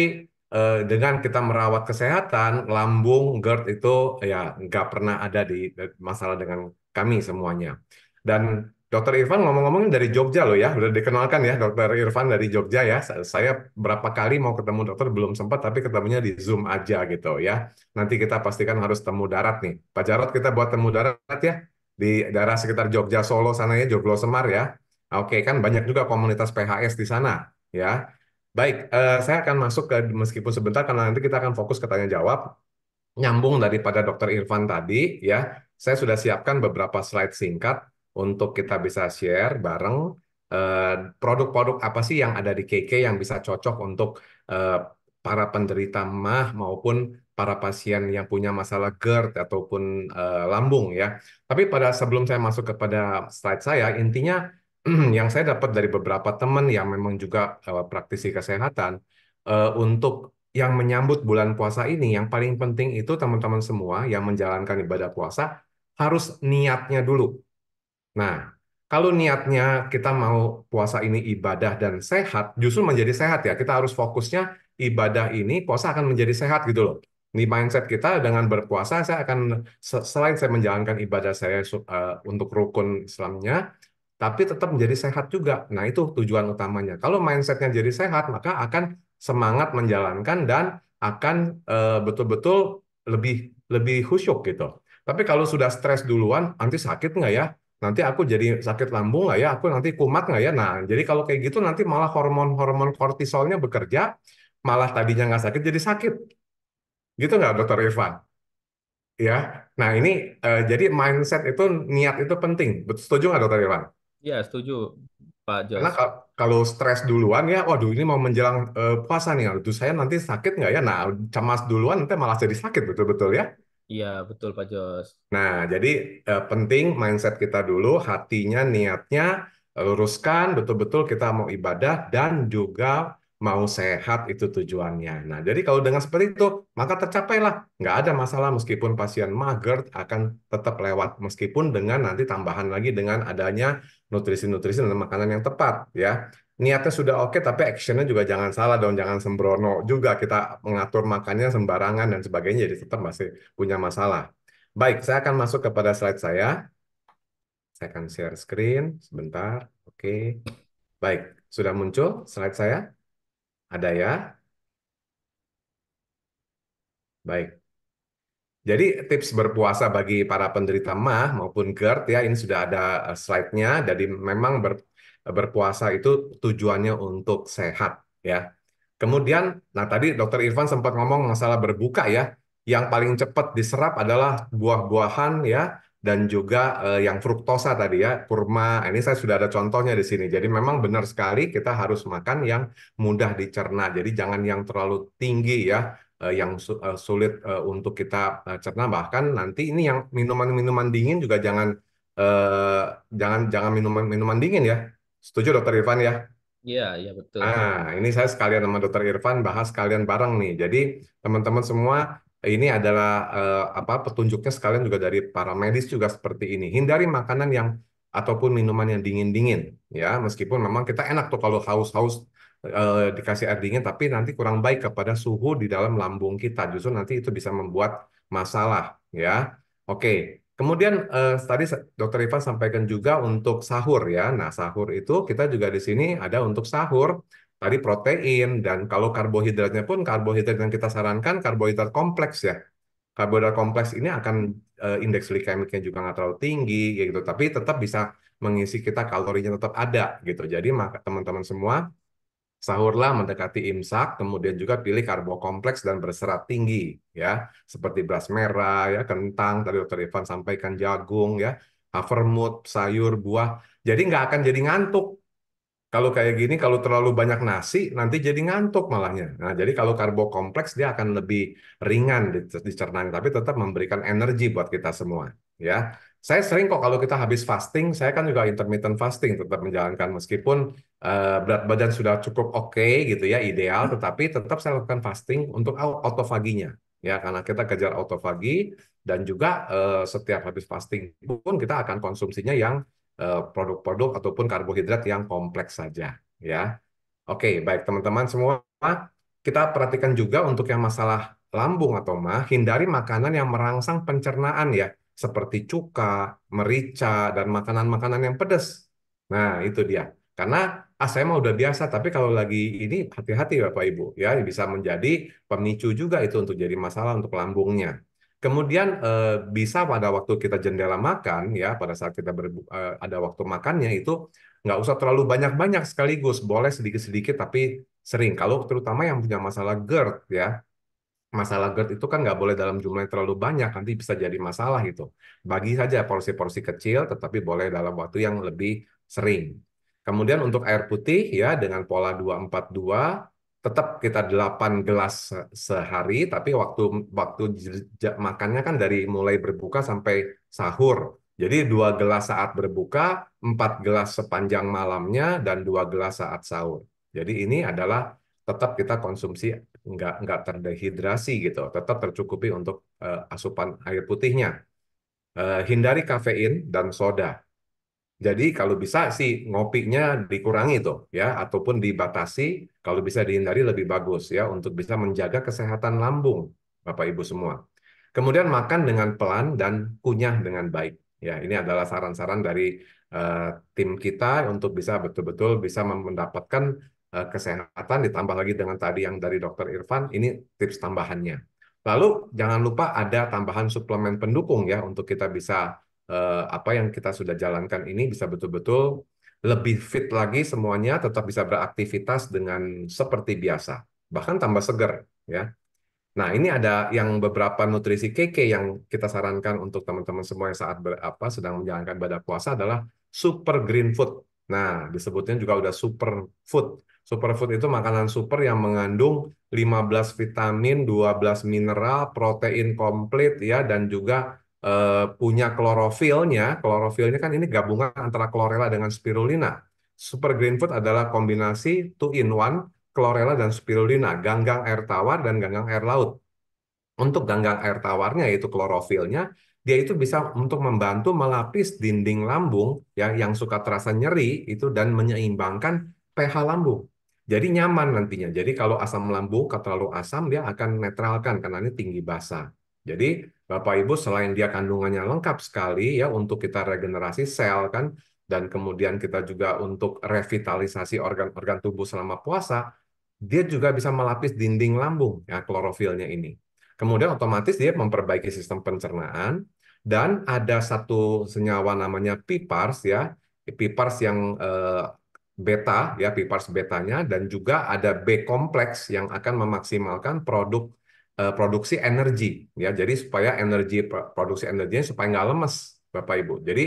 eh, dengan kita merawat kesehatan, lambung, GERD itu ya nggak pernah ada di eh, masalah dengan kami semuanya. Dan Dokter Irfan ngomong-ngomong dari Jogja loh ya, udah dikenalkan ya Dokter Irfan dari Jogja ya. Saya berapa kali mau ketemu dokter belum sempat, tapi ketemunya di Zoom aja gitu ya. Nanti kita pastikan harus temu darat nih. Pak Jarot kita buat temu darat ya di daerah sekitar Jogja Solo sana ya, Joglo Semar ya. Oke kan banyak juga komunitas PHS di sana ya. Baik, uh, saya akan masuk ke meskipun sebentar karena nanti kita akan fokus ke tanya jawab. Nyambung daripada Dokter Irfan tadi, ya, saya sudah siapkan beberapa slide singkat untuk kita bisa share bareng eh, produk-produk uh, apa sih yang ada di KK yang bisa cocok untuk uh, para penderita mah maupun para pasien yang punya masalah GERD ataupun uh, lambung ya. Tapi pada sebelum saya masuk kepada slide saya, intinya yang saya dapat dari beberapa teman yang memang juga uh, praktisi kesehatan uh, untuk yang menyambut bulan puasa ini yang paling penting itu teman-teman semua yang menjalankan ibadah puasa harus niatnya dulu. Nah, kalau niatnya kita mau puasa ini ibadah dan sehat, justru menjadi sehat ya. Kita harus fokusnya ibadah ini puasa akan menjadi sehat gitu loh Ini mindset kita dengan berpuasa saya akan selain saya menjalankan ibadah saya uh, untuk rukun Islamnya, tapi tetap menjadi sehat juga. Nah, itu tujuan utamanya. Kalau mindsetnya jadi sehat, maka akan semangat menjalankan dan akan eh, betul-betul uh, lebih lebih khusyuk gitu. Tapi kalau sudah stres duluan, nanti sakit nggak ya? Nanti aku jadi sakit lambung nggak ya? Aku nanti kumat nggak ya? Nah, jadi kalau kayak gitu nanti malah hormon-hormon kortisolnya bekerja, malah tadinya nggak sakit jadi sakit. Gitu nggak, Dokter Irfan? Ya, nah ini uh, jadi mindset itu niat itu penting. Setuju nggak, Dokter Irfan? Iya, setuju Pak Jos. Karena kalau stres duluan ya, waduh ini mau menjelang uh, puasa nih, aduh saya nanti sakit nggak ya? Nah, cemas duluan nanti malah jadi sakit betul-betul ya. Iya, betul Pak Jos. Nah, jadi uh, penting mindset kita dulu, hatinya, niatnya luruskan, betul-betul kita mau ibadah dan juga mau sehat itu tujuannya. Nah, jadi kalau dengan seperti itu, maka tercapailah. Nggak ada masalah meskipun pasien mager akan tetap lewat. Meskipun dengan nanti tambahan lagi dengan adanya nutrisi-nutrisi dan makanan yang tepat ya. Niatnya sudah oke tapi actionnya juga jangan salah dong, jangan sembrono juga kita mengatur makannya sembarangan dan sebagainya jadi tetap masih punya masalah. Baik, saya akan masuk kepada slide saya. Saya akan share screen sebentar. Oke. Baik, sudah muncul slide saya? Ada ya? Baik. Jadi tips berpuasa bagi para penderita mah maupun GERD ya ini sudah ada eh, slide-nya. Jadi memang ber, berpuasa itu tujuannya untuk sehat ya. Kemudian, nah tadi Dokter Irfan sempat ngomong masalah berbuka ya. Yang paling cepat diserap adalah buah-buahan ya dan juga eh, yang fruktosa tadi ya kurma. Ini saya sudah ada contohnya di sini. Jadi memang benar sekali kita harus makan yang mudah dicerna. Jadi jangan yang terlalu tinggi ya Eh, yang eh, sulit eh, untuk kita cerna bahkan nanti ini yang minuman-minuman dingin juga jangan uh, jangan jangan minuman-minuman dingin ya setuju dokter Irfan ya Iya, iya betul. Nah, ini saya sekalian sama Dokter Irfan bahas sekalian bareng nih. Jadi teman-teman semua ini adalah uh, apa petunjuknya sekalian juga dari para medis juga seperti ini. Hindari makanan yang ataupun minuman yang dingin-dingin ya, meskipun memang kita enak tuh kalau haus-haus eh, dikasih air dingin tapi nanti kurang baik kepada suhu di dalam lambung kita justru nanti itu bisa membuat masalah ya oke kemudian eh, tadi dokter Iva sampaikan juga untuk sahur ya nah sahur itu kita juga di sini ada untuk sahur tadi protein dan kalau karbohidratnya pun karbohidrat yang kita sarankan karbohidrat kompleks ya karbohidrat kompleks ini akan uh, indeks glikemiknya juga nggak terlalu tinggi ya gitu tapi tetap bisa mengisi kita kalorinya tetap ada gitu jadi maka teman-teman semua Sahurlah mendekati imsak, kemudian juga pilih karbo kompleks dan berserat tinggi, ya, seperti beras merah, ya, kentang, tadi dokter Ivan sampaikan jagung, ya, havermut, sayur, buah. Jadi nggak akan jadi ngantuk. Kalau kayak gini, kalau terlalu banyak nasi, nanti jadi ngantuk malahnya. Nah, jadi kalau karbo kompleks dia akan lebih ringan dicerna, tapi tetap memberikan energi buat kita semua, ya saya sering kok kalau kita habis fasting, saya kan juga intermittent fasting tetap menjalankan meskipun uh, berat badan sudah cukup oke okay, gitu ya, ideal, hmm. tetapi tetap saya lakukan fasting untuk autofaginya ya karena kita kejar autofagi dan juga uh, setiap habis fasting pun kita akan konsumsinya yang eh, produk-produk uh, ataupun karbohidrat yang kompleks saja ya. Oke, baik teman-teman semua, kita perhatikan juga untuk yang masalah lambung atau mah, hindari makanan yang merangsang pencernaan ya seperti cuka, merica, dan makanan-makanan yang pedas. Nah, itu dia. Karena ah mah udah biasa, tapi kalau lagi ini hati-hati Bapak Ibu ya bisa menjadi pemicu juga itu untuk jadi masalah untuk lambungnya. Kemudian eh, bisa pada waktu kita jendela makan ya pada saat kita ber, eh, ada waktu makannya itu nggak usah terlalu banyak-banyak sekaligus boleh sedikit-sedikit tapi sering. Kalau terutama yang punya masalah GERD ya masalah GERD itu kan nggak boleh dalam jumlah yang terlalu banyak, nanti bisa jadi masalah gitu. Bagi saja porsi-porsi kecil, tetapi boleh dalam waktu yang lebih sering. Kemudian untuk air putih ya dengan pola 242 tetap kita 8 gelas sehari tapi waktu waktu makannya kan dari mulai berbuka sampai sahur. Jadi dua gelas saat berbuka, 4 gelas sepanjang malamnya dan dua gelas saat sahur. Jadi ini adalah tetap kita konsumsi nggak nggak terdehidrasi gitu, tetap tercukupi untuk uh, asupan air putihnya. Uh, hindari kafein dan soda. Jadi kalau bisa sih ngopinya dikurangi tuh ya ataupun dibatasi kalau bisa dihindari lebih bagus ya untuk bisa menjaga kesehatan lambung Bapak Ibu semua. Kemudian makan dengan pelan dan kunyah dengan baik. Ya, ini adalah saran-saran dari uh, tim kita untuk bisa betul-betul bisa mendapatkan Eh, kesehatan ditambah lagi dengan tadi yang dari dokter Irfan ini tips tambahannya. Lalu jangan lupa ada tambahan suplemen pendukung ya untuk kita bisa eh, apa yang kita sudah jalankan ini bisa betul-betul lebih fit lagi semuanya tetap bisa beraktivitas dengan seperti biasa bahkan tambah seger ya. Nah, ini ada yang beberapa nutrisi KK yang kita sarankan untuk teman-teman semua yang saat ber, apa sedang menjalankan ibadah puasa adalah super green food. Nah, disebutnya juga udah super food Superfood itu makanan super yang mengandung 15 vitamin, 12 mineral, protein komplit ya dan juga eh, punya klorofilnya. Klorofilnya kan ini gabungan antara chlorella dengan spirulina. Super green food adalah kombinasi two in one chlorella dan spirulina, ganggang air tawar dan ganggang air laut. Untuk ganggang air tawarnya yaitu klorofilnya, dia itu bisa untuk membantu melapis dinding lambung ya yang suka terasa nyeri itu dan menyeimbangkan pH lambung. Jadi nyaman nantinya. Jadi kalau asam lambung terlalu asam, dia akan netralkan karena ini tinggi basa. Jadi Bapak Ibu selain dia kandungannya lengkap sekali ya untuk kita regenerasi sel kan, dan kemudian kita juga untuk revitalisasi organ-organ tubuh selama puasa, dia juga bisa melapis dinding lambung ya klorofilnya ini. Kemudian otomatis dia memperbaiki sistem pencernaan dan ada satu senyawa namanya pipars ya, pipars yang eh, beta ya pipars betanya dan juga ada B kompleks yang akan memaksimalkan produk uh, produksi energi ya jadi supaya energi produksi energinya supaya nggak lemes Bapak Ibu jadi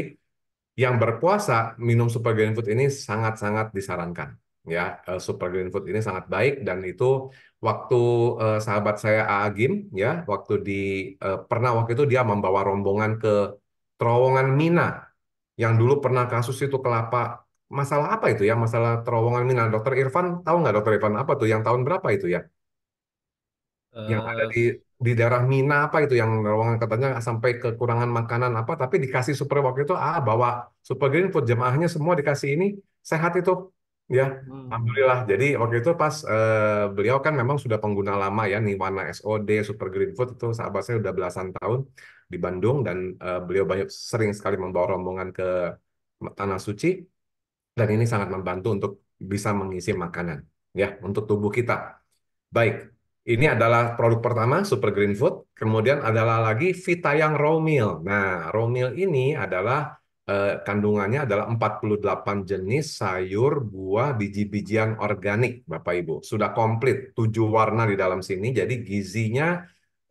yang berpuasa minum super green food ini sangat-sangat disarankan ya uh, super green food ini sangat baik dan itu waktu uh, sahabat saya agim ya waktu di uh, pernah waktu itu dia membawa rombongan ke terowongan Mina yang dulu pernah kasus itu kelapa masalah apa itu ya? Masalah terowongan ini. Dokter Irfan tahu nggak Dokter Irfan apa tuh? Yang tahun berapa itu ya? Uh, yang ada eh, di di daerah Mina apa itu yang terowongan katanya sampai kekurangan makanan apa tapi dikasih super waktu itu ah bawa super green food jemaahnya semua dikasih ini sehat itu ya hmm. alhamdulillah jadi waktu itu pas eh, beliau kan memang sudah pengguna lama ya warna SOD super green food itu sahabat saya udah belasan tahun di Bandung dan eh, beliau banyak sering sekali membawa rombongan ke tanah suci dan ini sangat membantu untuk bisa mengisi makanan ya untuk tubuh kita. Baik, ini adalah produk pertama Super Green Food. Kemudian adalah lagi Vita Yang Raw Meal. Nah, raw meal ini adalah eh, kandungannya adalah 48 jenis sayur, buah, biji-bijian organik, Bapak Ibu. Sudah komplit, tujuh warna di dalam sini. Jadi gizinya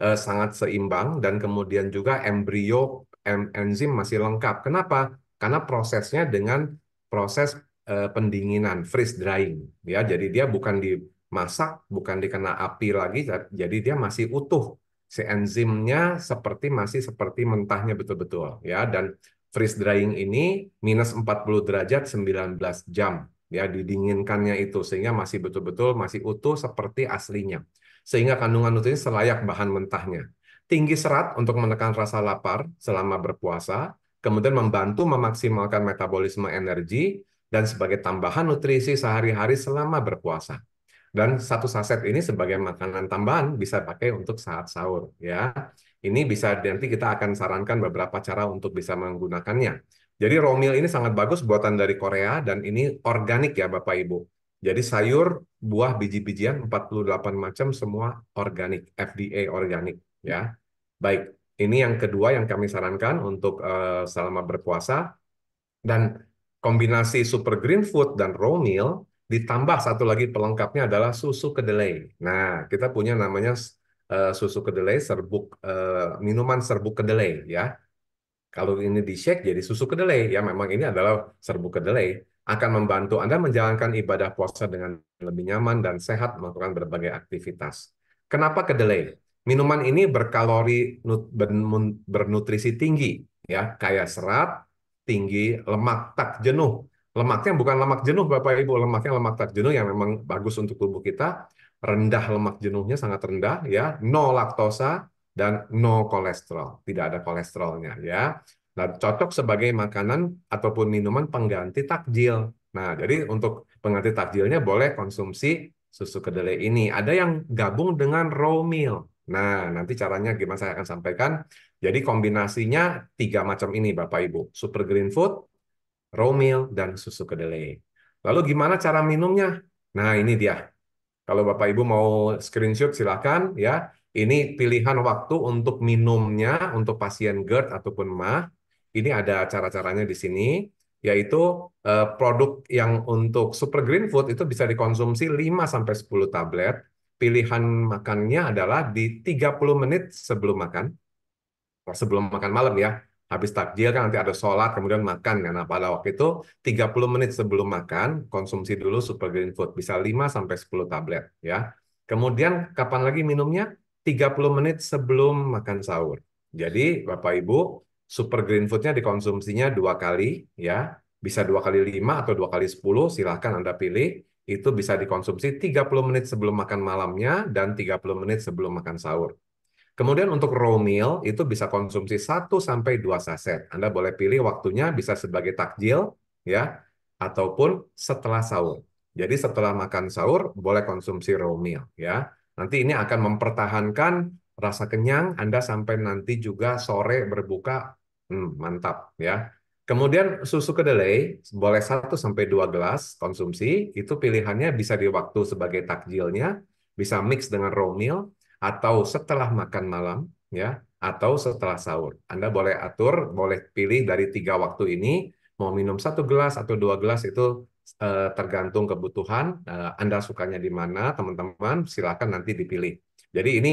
eh, sangat seimbang dan kemudian juga embrio enzim masih lengkap. Kenapa? Karena prosesnya dengan proses uh, pendinginan freeze drying ya jadi dia bukan dimasak bukan dikena api lagi ya. jadi dia masih utuh si enzimnya seperti masih seperti mentahnya betul-betul ya dan freeze drying ini minus 40 derajat 19 jam ya didinginkannya itu sehingga masih betul-betul masih utuh seperti aslinya sehingga kandungan nutrisi selayak bahan mentahnya tinggi serat untuk menekan rasa lapar selama berpuasa kemudian membantu memaksimalkan metabolisme energi, dan sebagai tambahan nutrisi sehari-hari selama berpuasa. Dan satu saset ini sebagai makanan tambahan bisa pakai untuk saat sahur. ya. Ini bisa nanti kita akan sarankan beberapa cara untuk bisa menggunakannya. Jadi raw meal ini sangat bagus buatan dari Korea dan ini organik ya Bapak Ibu. Jadi sayur, buah, biji-bijian 48 macam semua organik, FDA organik ya. Baik, ini yang kedua yang kami sarankan untuk uh, eh, selama berpuasa dan kombinasi super green food dan raw meal ditambah satu lagi pelengkapnya adalah susu kedelai. Nah, kita punya namanya uh, susu kedelai serbuk uh, minuman serbuk kedelai ya. Kalau ini di shake jadi susu kedelai ya memang ini adalah serbuk kedelai akan membantu Anda menjalankan ibadah puasa dengan lebih nyaman dan sehat melakukan berbagai aktivitas. Kenapa kedelai? Minuman ini berkalori bernutrisi tinggi, ya, kaya serat, tinggi lemak tak jenuh. Lemaknya bukan lemak jenuh, Bapak Ibu. Lemaknya lemak tak jenuh yang memang bagus untuk tubuh kita. Rendah lemak jenuhnya sangat rendah, ya. No laktosa dan no kolesterol. Tidak ada kolesterolnya, ya. Nah, cocok sebagai makanan ataupun minuman pengganti takjil. Nah, jadi untuk pengganti takjilnya boleh konsumsi susu kedelai ini. Ada yang gabung dengan raw meal. Nah, nanti caranya gimana saya akan sampaikan. Jadi kombinasinya tiga macam ini Bapak Ibu. Super Green Food, raw meal, dan susu kedelai. Lalu gimana cara minumnya? Nah, ini dia. Kalau Bapak Ibu mau screenshot silakan ya. Ini pilihan waktu untuk minumnya untuk pasien GERD ataupun MAH. Ini ada cara-caranya di sini yaitu eh, produk yang untuk super green food itu bisa dikonsumsi 5 10 tablet pilihan makannya adalah di 30 menit sebelum makan. Sebelum makan malam ya. Habis takjil kan nanti ada sholat, kemudian makan. ya. Nah, pada waktu itu 30 menit sebelum makan, konsumsi dulu super green food. Bisa 5-10 tablet ya. Kemudian kapan lagi minumnya? 30 menit sebelum makan sahur. Jadi Bapak Ibu, super green foodnya dikonsumsinya dua kali ya. Bisa dua kali lima atau dua kali sepuluh, silahkan Anda pilih itu bisa dikonsumsi 30 menit sebelum makan malamnya dan 30 menit sebelum makan sahur. Kemudian untuk raw meal itu bisa konsumsi 1 sampai 2 saset. Anda boleh pilih waktunya bisa sebagai takjil ya ataupun setelah sahur. Jadi setelah makan sahur boleh konsumsi raw meal ya. Nanti ini akan mempertahankan rasa kenyang Anda sampai nanti juga sore berbuka. Hmm, mantap ya. Kemudian susu kedelai boleh 1 sampai 2 gelas konsumsi, itu pilihannya bisa di waktu sebagai takjilnya, bisa mix dengan raw meal atau setelah makan malam ya, atau setelah sahur. Anda boleh atur, boleh pilih dari tiga waktu ini mau minum satu gelas atau dua gelas itu eh, tergantung kebutuhan eh, Anda sukanya di mana, teman-teman silakan nanti dipilih. Jadi ini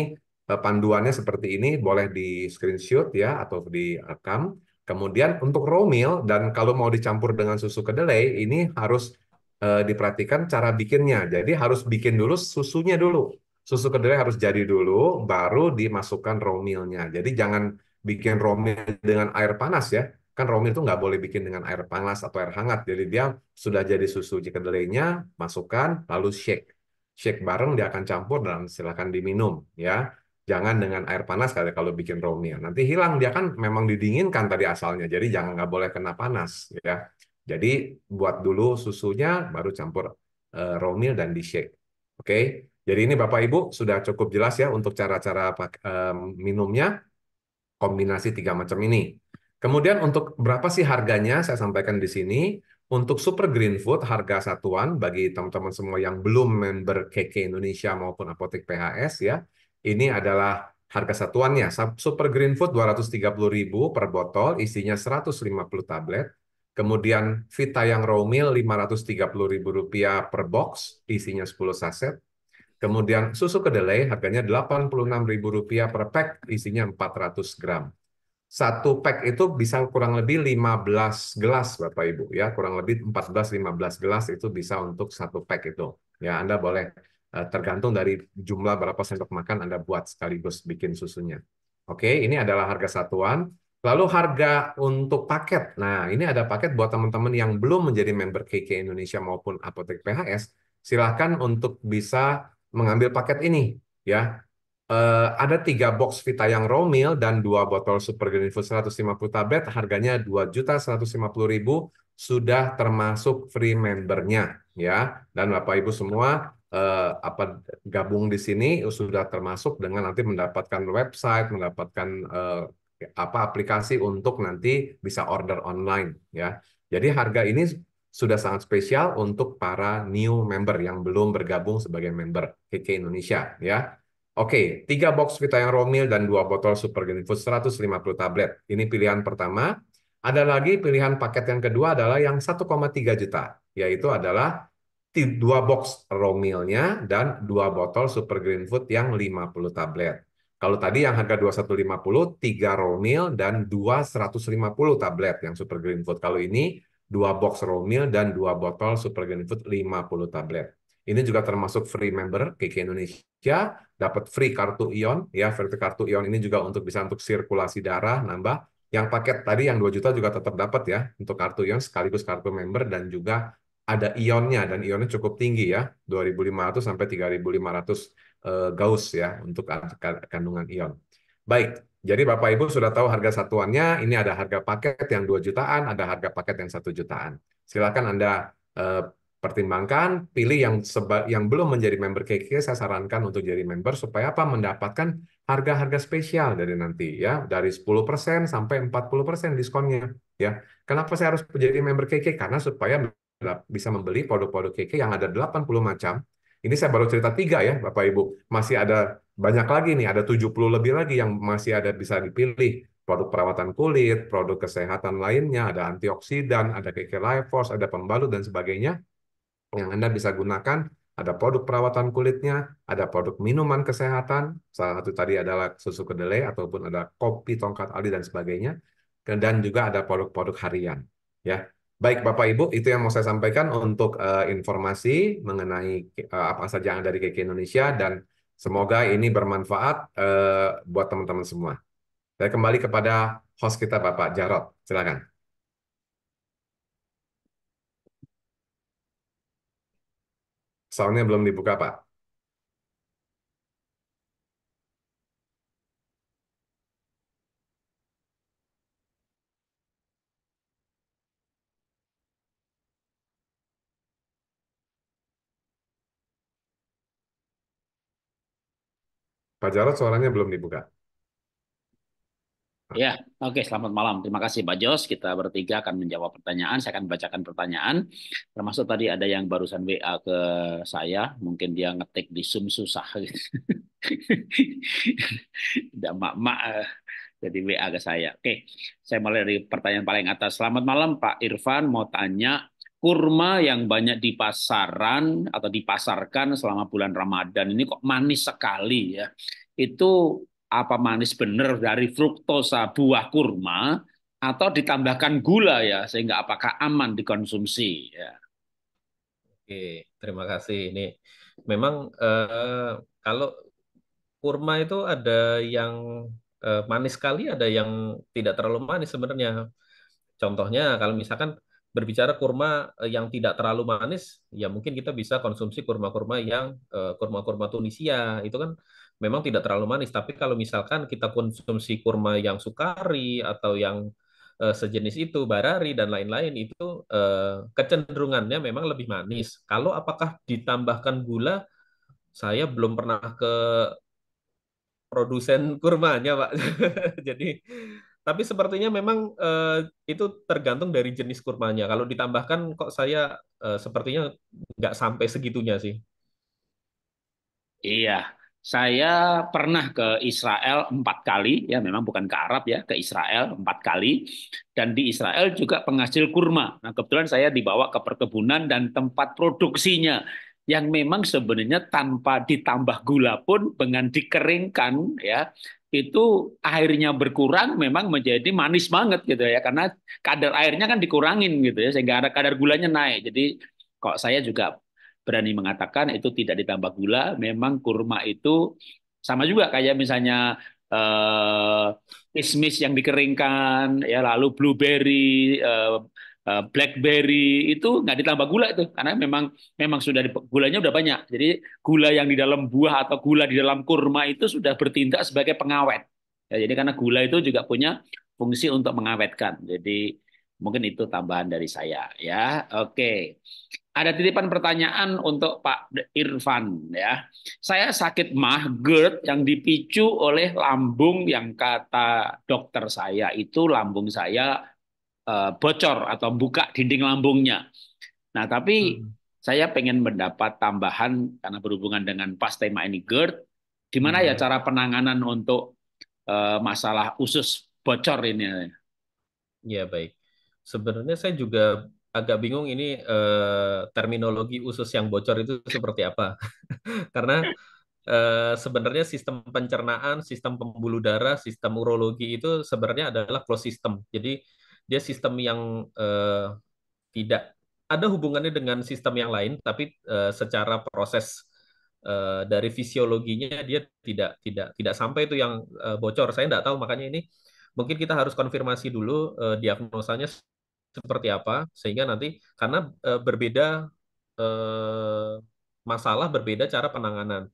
eh, panduannya seperti ini, boleh di screenshot ya atau di rekam. Kemudian untuk raw meal dan kalau mau dicampur dengan susu kedelai ini harus e, diperhatikan cara bikinnya. Jadi harus bikin dulu susunya dulu. Susu kedelai harus jadi dulu baru dimasukkan raw meal Jadi jangan bikin raw meal dengan air panas ya. Kan raw meal itu nggak boleh bikin dengan air panas atau air hangat. Jadi dia sudah jadi susu kedelainya, masukkan lalu shake. Shake bareng dia akan campur dan silakan diminum ya jangan dengan air panas kali ya kalau bikin romi ya. nanti hilang dia kan memang didinginkan tadi asalnya jadi jangan nggak boleh kena panas ya jadi buat dulu susunya baru campur uh, eh, romil dan di shake oke okay? jadi ini bapak ibu sudah cukup jelas ya untuk cara-cara uh, minumnya kombinasi tiga macam ini kemudian untuk berapa sih harganya saya sampaikan di sini untuk Super Green Food, harga satuan bagi teman-teman semua yang belum member KK Indonesia maupun Apotek PHS ya, ini adalah harga satuannya. Super Green Food 230.000 per botol, isinya 150 tablet. Kemudian Vita yang raw meal 530.000 rupiah per box, isinya 10 saset. Kemudian susu kedelai harganya 86.000 rupiah per pack, isinya 400 gram. Satu pack itu bisa kurang lebih 15 gelas Bapak Ibu ya, kurang lebih 14 15 gelas itu bisa untuk satu pack itu. Ya, Anda boleh Eh, tergantung dari jumlah berapa sendok makan Anda buat sekaligus bikin susunya. Oke, ini adalah harga satuan. Lalu harga untuk paket. Nah, ini ada paket buat teman-teman yang belum menjadi member KK Indonesia maupun Apotek PHS. Silahkan untuk bisa mengambil paket ini. ya. Uh, ada tiga box Vita yang raw meal dan dua botol Super Green Food 150 tablet. Harganya rp 2.150.000 sudah termasuk free membernya ya. Dan Bapak Ibu semua uh, apa gabung di sini sudah termasuk dengan nanti mendapatkan website, mendapatkan uh, apa aplikasi untuk nanti bisa order online ya. Jadi harga ini sudah sangat spesial untuk para new member yang belum bergabung sebagai member KK Indonesia ya. Oke, tiga box Vitamin Romil dan dua botol Super Green Food 150 tablet. Ini pilihan pertama. Ada lagi pilihan paket yang kedua adalah yang 1,3 juta, yaitu adalah dua box romilnya dan dua botol super green food yang 50 tablet. Kalau tadi yang harga 2150, 3 romil dan 2 150 tablet yang super green food. Kalau ini dua box romil dan dua botol super green food 50 tablet. Ini juga termasuk free member KK Indonesia, dapat free kartu ion ya, free kartu ion ini juga untuk bisa untuk sirkulasi darah nambah yang paket tadi yang 2 juta juga tetap dapat ya untuk kartu Ion sekaligus kartu member dan juga ada ionnya dan ionnya cukup tinggi ya, 2500 sampai 3500 eh, Gauss ya untuk kandungan ion. Baik, jadi Bapak Ibu sudah tahu harga satuannya, ini ada harga paket yang 2 jutaan, ada harga paket yang satu jutaan. Silakan Anda eh, pertimbangkan, pilih yang seba yang belum menjadi member KK saya sarankan untuk jadi member supaya apa mendapatkan harga-harga spesial dari nanti ya, dari 10% sampai 40% diskonnya ya. Kenapa saya harus menjadi member KK? Karena supaya bisa membeli produk-produk KK yang ada 80 macam. Ini saya baru cerita tiga ya, Bapak Ibu. Masih ada banyak lagi nih, ada 70 lebih lagi yang masih ada bisa dipilih. Produk perawatan kulit, produk kesehatan lainnya, ada antioksidan, ada KK Life Force, ada pembalut, dan sebagainya. Yang Anda bisa gunakan ada produk perawatan kulitnya, ada produk minuman kesehatan, salah satu tadi adalah susu kedelai ataupun ada kopi tongkat ali dan sebagainya, dan juga ada produk-produk harian. Ya, Baik, Bapak Ibu, itu yang mau saya sampaikan untuk uh, informasi mengenai uh, apa saja yang ada di KK Indonesia dan semoga ini bermanfaat uh, buat teman-teman semua. Saya kembali kepada host kita Bapak Jarot, silakan. Soundnya belum dibuka Pak. Pak Jarod suaranya belum dibuka. Ya, oke okay, selamat malam. Terima kasih Pak Jos. Kita bertiga akan menjawab pertanyaan. Saya akan bacakan pertanyaan. Termasuk tadi ada yang barusan WA ke saya, mungkin dia ngetik di Zoom susah. Gitu. Tidak mak-mak eh, jadi WA ke saya. Oke, okay. saya mulai dari pertanyaan paling atas. Selamat malam Pak Irfan, mau tanya kurma yang banyak di pasaran atau dipasarkan selama bulan Ramadan ini kok manis sekali ya. Itu apa manis benar dari fruktosa buah kurma atau ditambahkan gula ya sehingga apakah aman dikonsumsi ya. Oke, terima kasih ini. Memang eh, kalau kurma itu ada yang eh, manis sekali, ada yang tidak terlalu manis sebenarnya. Contohnya kalau misalkan berbicara kurma eh, yang tidak terlalu manis, ya mungkin kita bisa konsumsi kurma-kurma yang eh, kurma-kurma Tunisia itu kan memang tidak terlalu manis. Tapi kalau misalkan kita konsumsi kurma yang sukari atau yang eh, sejenis itu, barari dan lain-lain itu kecenderungannya memang lebih manis. Kalau apakah ditambahkan gula, saya belum pernah ke produsen kurmanya, Pak. Jadi tapi sepertinya memang uh, itu tergantung dari jenis kurmanya. Kalau ditambahkan kok saya uh, sepertinya nggak sampai segitunya sih. Iya, saya pernah ke Israel empat kali, ya memang bukan ke Arab ya, ke Israel empat kali. Dan di Israel juga penghasil kurma. Nah kebetulan saya dibawa ke perkebunan dan tempat produksinya yang memang sebenarnya tanpa ditambah gula pun dengan dikeringkan ya itu airnya berkurang memang menjadi manis banget gitu ya karena kadar airnya kan dikurangin gitu ya sehingga kadar gulanya naik jadi kok saya juga berani mengatakan itu tidak ditambah gula memang kurma itu sama juga kayak misalnya eh, kismis yang dikeringkan ya lalu blueberry eh, Eh, blackberry itu nggak ditambah gula itu karena memang memang sudah di, gulanya udah banyak jadi gula yang di dalam buah atau gula di dalam kurma itu sudah bertindak sebagai pengawet ya, jadi karena gula itu juga punya fungsi untuk mengawetkan jadi mungkin itu tambahan dari saya ya oke ada titipan pertanyaan untuk Pak Irfan ya saya sakit mah GERD yang dipicu oleh lambung yang kata dokter saya itu lambung saya Eh, bocor atau buka dinding lambungnya. Nah, tapi hmm. saya pengen mendapat tambahan karena berhubungan dengan pas tema ini GERD, di ya hmm. ya cara penanganan untuk eh, masalah usus bocor ini. Ya baik. Sebenarnya saya juga agak bingung ini eh, terminologi usus yang bocor itu seperti apa. Karena eh, sebenarnya sistem pencernaan, sistem pembuluh darah, sistem urologi itu sebenarnya adalah closed system. Jadi dia sistem yang uh, tidak ada hubungannya dengan sistem yang lain, tapi uh, secara proses uh, dari fisiologinya dia tidak tidak tidak sampai itu yang uh, bocor. Saya tidak tahu makanya ini mungkin kita harus konfirmasi dulu uh, diagnosanya seperti apa sehingga nanti karena uh, berbeda uh, masalah berbeda cara penanganan.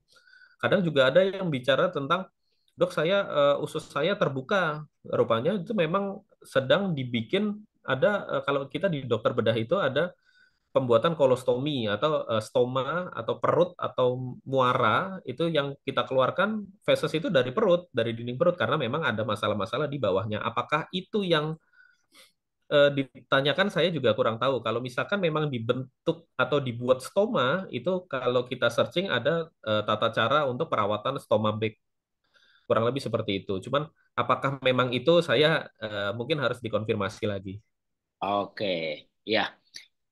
Kadang juga ada yang bicara tentang dok saya uh, usus saya terbuka rupanya itu memang sedang dibikin ada uh, kalau kita di dokter bedah itu ada pembuatan kolostomi atau uh, stoma atau perut atau muara itu yang kita keluarkan feses itu dari perut dari dinding perut karena memang ada masalah-masalah di bawahnya apakah itu yang ditanyakan saya juga kurang tahu kalau misalkan memang dibentuk atau dibuat stoma itu kalau kita searching ada tata cara untuk perawatan stoma back kurang lebih seperti itu. Cuman apakah memang itu saya uh, mungkin harus dikonfirmasi lagi. Oke, ya.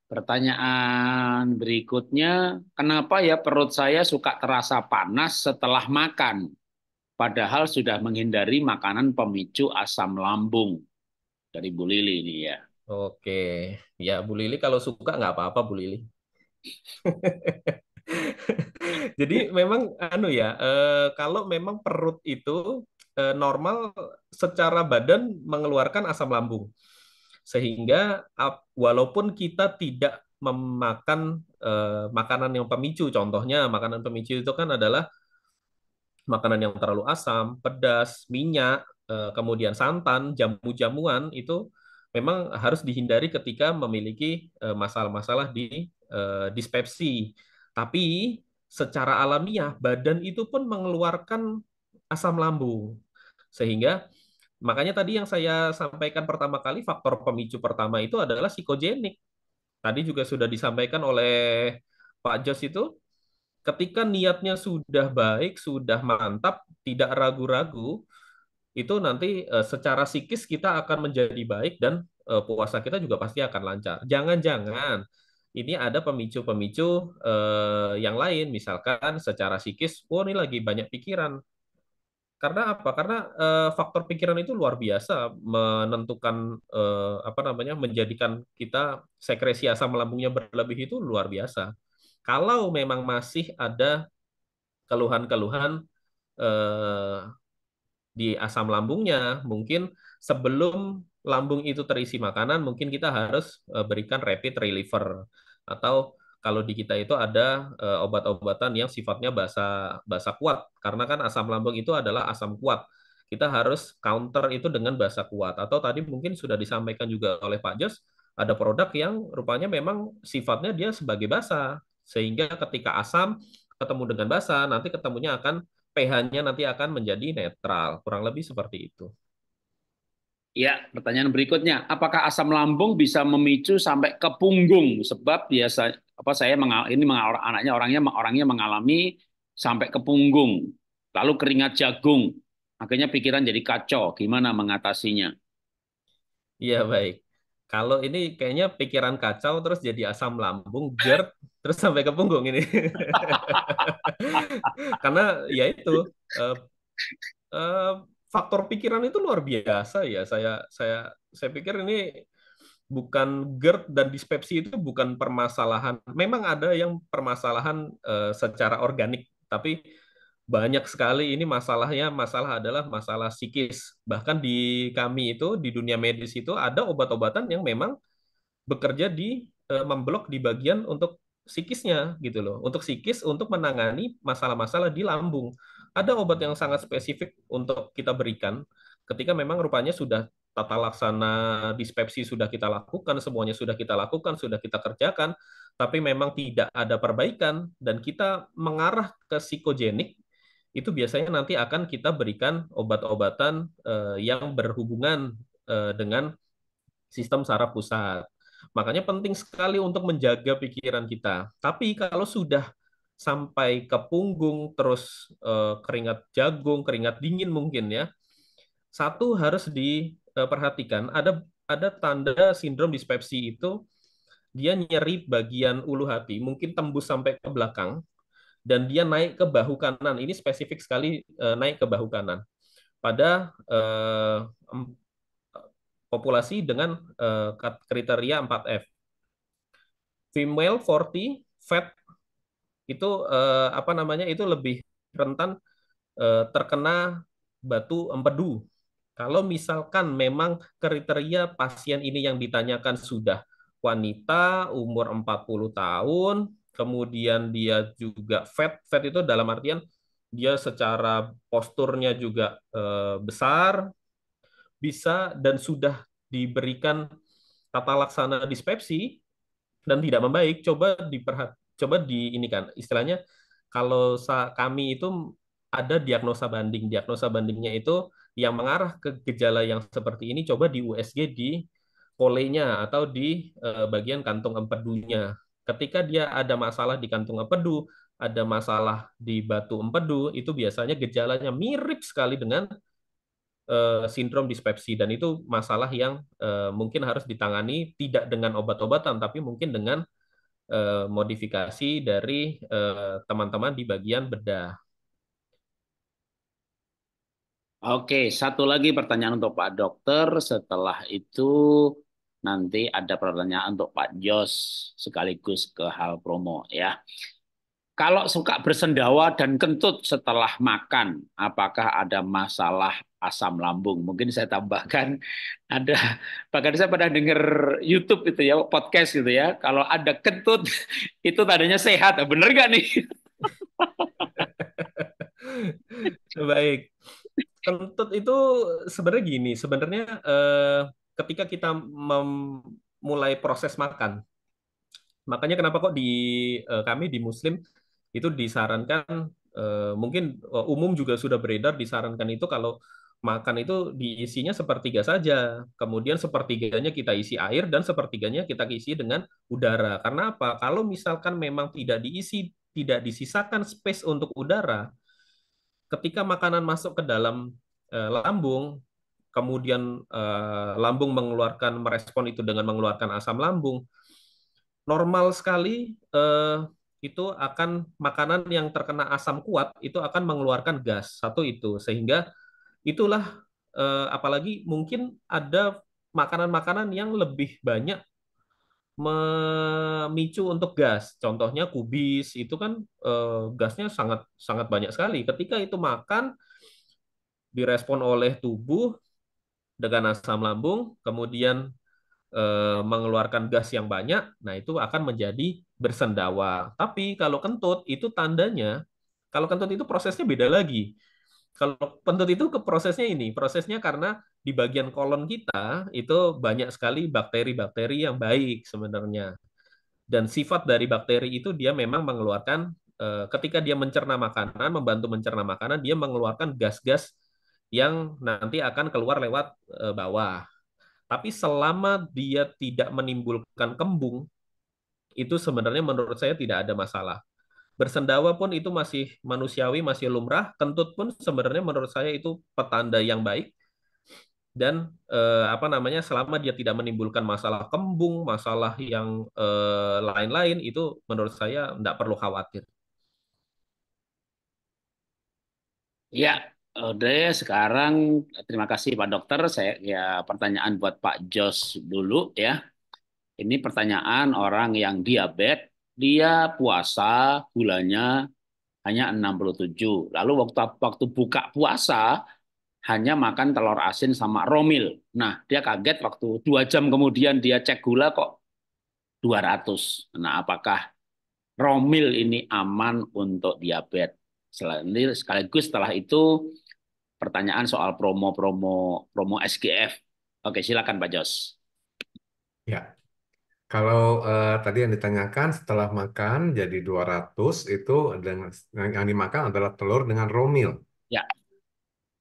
Pertanyaan berikutnya, kenapa ya perut saya suka terasa panas setelah makan? Padahal sudah menghindari makanan pemicu asam lambung. Dari Bu Lili ini ya. Oke, ya Bu Lili kalau suka nggak apa-apa Bu Lili. Jadi memang anu ya, eh, kalau memang perut itu eh, normal secara badan mengeluarkan asam lambung. Sehingga ap, walaupun kita tidak memakan eh, makanan yang pemicu, contohnya makanan pemicu itu kan adalah makanan yang terlalu asam, pedas, minyak, kemudian santan, jamu-jamuan itu memang harus dihindari ketika memiliki masalah-masalah di dispepsi tapi secara alamiah badan itu pun mengeluarkan asam lambung. Sehingga makanya tadi yang saya sampaikan pertama kali faktor pemicu pertama itu adalah psikogenik. Tadi juga sudah disampaikan oleh Pak Jos itu ketika niatnya sudah baik, sudah mantap, tidak ragu-ragu, itu nanti eh, secara psikis kita akan menjadi baik dan eh, puasa kita juga pasti akan lancar. Jangan-jangan ini ada pemicu-pemicu eh, yang lain, misalkan secara psikis, oh ini lagi banyak pikiran. Karena apa? Karena eh, faktor pikiran itu luar biasa menentukan eh, apa namanya, menjadikan kita sekresi asam lambungnya berlebih itu luar biasa. Kalau memang masih ada keluhan-keluhan eh, di asam lambungnya, mungkin sebelum lambung itu terisi makanan, mungkin kita harus eh, berikan rapid reliever atau kalau di kita itu ada uh, obat-obatan yang sifatnya basa basa kuat karena kan asam lambung itu adalah asam kuat kita harus counter itu dengan basa kuat atau tadi mungkin sudah disampaikan juga oleh Pak Jos ada produk yang rupanya memang sifatnya dia sebagai basa sehingga ketika asam ketemu dengan basa nanti ketemunya akan pH-nya nanti akan menjadi netral kurang lebih seperti itu. Ya, pertanyaan berikutnya, apakah asam lambung bisa memicu sampai ke punggung? Sebab biasa apa saya mengal, ini mengal, anaknya orangnya orangnya mengalami sampai ke punggung, lalu keringat jagung, akhirnya pikiran jadi kacau. Gimana mengatasinya? Iya baik. Kalau ini kayaknya pikiran kacau terus jadi asam lambung, GERD, terus sampai ke punggung ini. Karena ya itu uh, uh, faktor pikiran itu luar biasa ya. Saya saya saya pikir ini bukan GERD dan dispepsi itu bukan permasalahan. Memang ada yang permasalahan uh, secara organik, tapi banyak sekali ini masalahnya masalah adalah masalah psikis. Bahkan di kami itu di dunia medis itu ada obat-obatan yang memang bekerja di uh, memblok di bagian untuk psikisnya gitu loh. Untuk psikis untuk menangani masalah-masalah di lambung ada obat yang sangat spesifik untuk kita berikan ketika memang rupanya sudah tata laksana dispepsi sudah kita lakukan, semuanya sudah kita lakukan, sudah kita kerjakan, tapi memang tidak ada perbaikan dan kita mengarah ke psikogenik, itu biasanya nanti akan kita berikan obat-obatan eh, yang berhubungan eh, dengan sistem saraf pusat. Makanya penting sekali untuk menjaga pikiran kita. Tapi kalau sudah sampai ke punggung, terus eh, keringat jagung, keringat dingin mungkin ya. Satu harus diperhatikan, eh, ada ada tanda sindrom dispepsi itu dia nyeri bagian ulu hati, mungkin tembus sampai ke belakang dan dia naik ke bahu kanan. Ini spesifik sekali eh, naik ke bahu kanan. Pada eh, populasi dengan eh, kriteria 4F. Female 40, fat itu eh, apa namanya itu lebih rentan eh, terkena batu empedu. Kalau misalkan memang kriteria pasien ini yang ditanyakan sudah wanita umur 40 tahun, kemudian dia juga fat, fat itu dalam artian dia secara posturnya juga eh, besar, bisa dan sudah diberikan tata laksana dispepsi dan tidak membaik, coba diperhati coba di ini kan istilahnya kalau kami itu ada diagnosa banding. Diagnosa bandingnya itu yang mengarah ke gejala yang seperti ini coba di USG di kolenya atau di eh, bagian kantung empedunya. Ketika dia ada masalah di kantung empedu, ada masalah di batu empedu, itu biasanya gejalanya mirip sekali dengan eh, sindrom dispepsi dan itu masalah yang eh, mungkin harus ditangani tidak dengan obat-obatan tapi mungkin dengan Eh, modifikasi dari eh, teman-teman di bagian bedah. Oke, satu lagi pertanyaan untuk Pak Dokter. Setelah itu nanti ada pertanyaan untuk Pak Jos sekaligus ke hal promo ya. Kalau suka bersendawa dan kentut setelah makan, apakah ada masalah asam lambung. Mungkin saya tambahkan ada bahkan saya pernah dengar YouTube itu ya podcast gitu ya. Kalau ada kentut itu tadinya sehat. Bener gak nih? Baik. Kentut itu sebenarnya gini, sebenarnya eh, ketika kita memulai proses makan. Makanya kenapa kok di eh, kami di muslim itu disarankan Uh, mungkin eh, umum juga sudah beredar disarankan itu kalau makan itu diisinya sepertiga saja. Kemudian sepertiganya kita isi air dan sepertiganya kita isi dengan udara. Karena apa? Kalau misalkan memang tidak diisi, tidak disisakan space untuk udara, ketika makanan masuk ke dalam uh, lambung, kemudian uh, lambung mengeluarkan merespon itu dengan mengeluarkan asam lambung, normal sekali uh, itu akan makanan yang terkena asam kuat itu akan mengeluarkan gas. Satu itu sehingga itulah eh, apalagi mungkin ada makanan-makanan yang lebih banyak memicu untuk gas. Contohnya kubis itu kan eh, gasnya sangat sangat banyak sekali. Ketika itu makan direspon oleh tubuh dengan asam lambung, kemudian eh, mengeluarkan gas yang banyak, nah itu akan menjadi bersendawa. Tapi kalau kentut itu tandanya, kalau kentut itu prosesnya beda lagi. Kalau pentut itu ke prosesnya ini, prosesnya karena di bagian kolon kita itu banyak sekali bakteri-bakteri yang baik sebenarnya. Dan sifat dari bakteri itu dia memang mengeluarkan eh, ketika dia mencerna makanan, membantu mencerna makanan, dia mengeluarkan gas-gas yang nanti akan keluar lewat eh, bawah. Tapi selama dia tidak menimbulkan kembung, itu sebenarnya menurut saya tidak ada masalah bersendawa pun itu masih manusiawi, masih lumrah. Kentut pun sebenarnya menurut saya itu petanda yang baik. Dan eh, apa namanya selama dia tidak menimbulkan masalah kembung, masalah yang lain eh, lain-lain itu menurut saya tidak perlu khawatir. Ya, Oke, sekarang terima kasih Pak Dokter. Saya ya pertanyaan buat Pak Jos dulu ya. Ini pertanyaan orang yang diabetes dia puasa gulanya hanya 67. Lalu waktu waktu buka puasa hanya makan telur asin sama romil. Nah, dia kaget waktu dua jam kemudian dia cek gula kok 200. Nah, apakah romil ini aman untuk diabetes? Selain sekaligus setelah itu pertanyaan soal promo-promo promo SGF. Oke, silakan Pak Jos. Ya, kalau uh, tadi yang ditanyakan setelah makan jadi 200 itu dengan yang dimakan adalah telur dengan romil. Ya.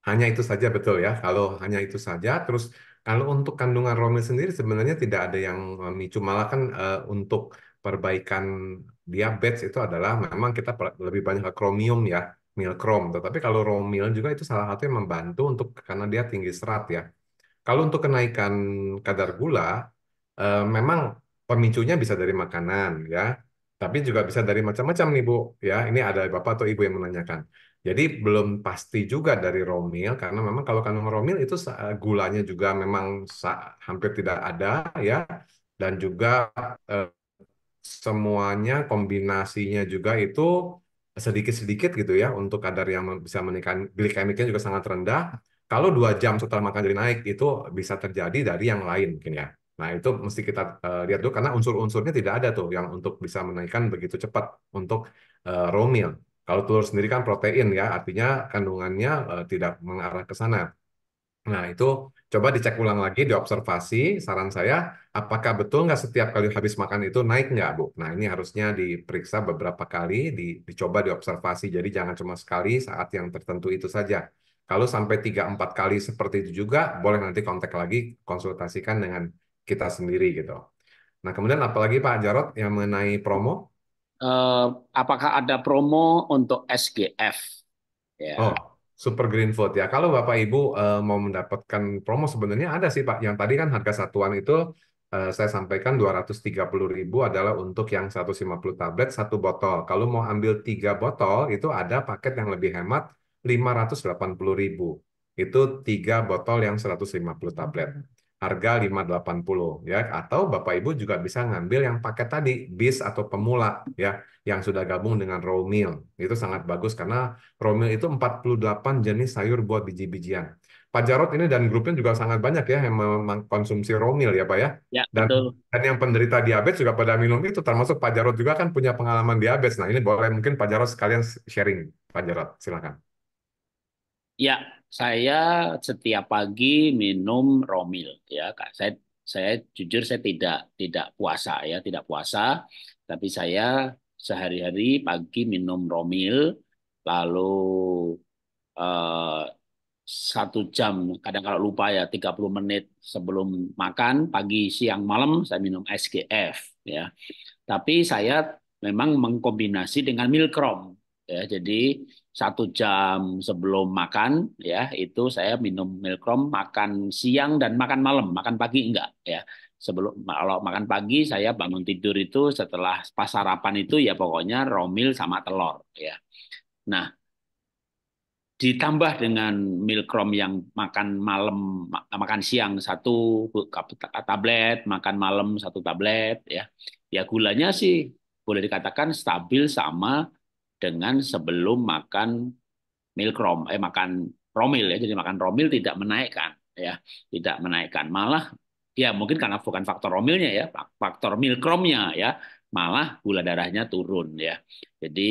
Hanya itu saja betul ya. Kalau hanya itu saja terus kalau untuk kandungan romil sendiri sebenarnya tidak ada yang memicu malah kan uh, untuk perbaikan diabetes itu adalah memang kita lebih banyak ke kromium ya, milkrom. Tetapi kalau romil juga itu salah satu yang membantu untuk karena dia tinggi serat ya. Kalau untuk kenaikan kadar gula Uh, memang pemicunya bisa dari makanan ya, tapi juga bisa dari macam-macam nih Bu ya. Ini ada Bapak atau Ibu yang menanyakan. Jadi belum pasti juga dari romil, karena memang kalau kandungan romil itu gulanya juga memang hampir tidak ada ya dan juga eh, semuanya kombinasinya juga itu sedikit-sedikit gitu ya untuk kadar yang bisa menekan glikemiknya juga sangat rendah. Kalau dua jam setelah makan jadi naik itu bisa terjadi dari yang lain mungkin ya. Nah, itu mesti kita uh, lihat dulu karena unsur-unsurnya tidak ada tuh yang untuk bisa menaikkan begitu cepat untuk uh, raw meal. Kalau telur sendiri kan protein ya, artinya kandungannya uh, tidak mengarah ke sana. Nah, itu coba dicek ulang lagi, diobservasi. Saran saya, apakah betul nggak setiap kali habis makan itu naik nggak, Bu? Nah, ini harusnya diperiksa beberapa kali, di, dicoba diobservasi. Jadi jangan cuma sekali saat yang tertentu itu saja. Kalau sampai 3-4 kali seperti itu juga, boleh nanti kontak lagi, konsultasikan dengan kita sendiri gitu. Nah kemudian apalagi Pak Jarot yang mengenai promo? Uh, apakah ada promo untuk SGF? Yeah. Oh, Super Green Food ya. Kalau Bapak Ibu uh, mau mendapatkan promo sebenarnya ada sih Pak. Yang tadi kan harga satuan itu uh, saya sampaikan ribu adalah untuk yang 150 tablet satu botol. Kalau mau ambil tiga botol itu ada paket yang lebih hemat ribu. Itu tiga botol yang 150 tablet harga 580 ya atau Bapak Ibu juga bisa ngambil yang paket tadi bis atau pemula ya yang sudah gabung dengan raw meal. Itu sangat bagus karena raw meal itu 48 jenis sayur buat biji-bijian. Pak Jarot ini dan grupnya juga sangat banyak ya yang mengkonsumsi raw meal ya Pak ya. ya dan dan yang penderita diabetes juga pada minum itu termasuk Pak Jarot juga kan punya pengalaman diabetes. Nah, ini boleh mungkin Pak Jarot sekalian sharing. Pak Jarot, silakan. Ya, saya setiap pagi minum romil ya, Saya saya jujur saya tidak tidak puasa ya, tidak puasa, tapi saya sehari-hari pagi minum romil lalu eh, satu jam kadang kalau lupa ya 30 menit sebelum makan pagi siang malam saya minum SGF ya tapi saya memang mengkombinasi dengan milkrom ya jadi satu jam sebelum makan ya itu saya minum milkrom makan siang dan makan malam makan pagi enggak ya sebelum kalau makan pagi saya bangun tidur itu setelah pas sarapan itu ya pokoknya romil sama telur ya nah ditambah dengan milkrom yang makan malam makan siang satu tablet makan malam satu tablet ya ya gulanya sih boleh dikatakan stabil sama dengan sebelum makan milkrom eh makan romil ya jadi makan romil tidak menaikkan ya tidak menaikkan malah ya mungkin karena bukan faktor romilnya ya faktor milkromnya ya malah gula darahnya turun ya jadi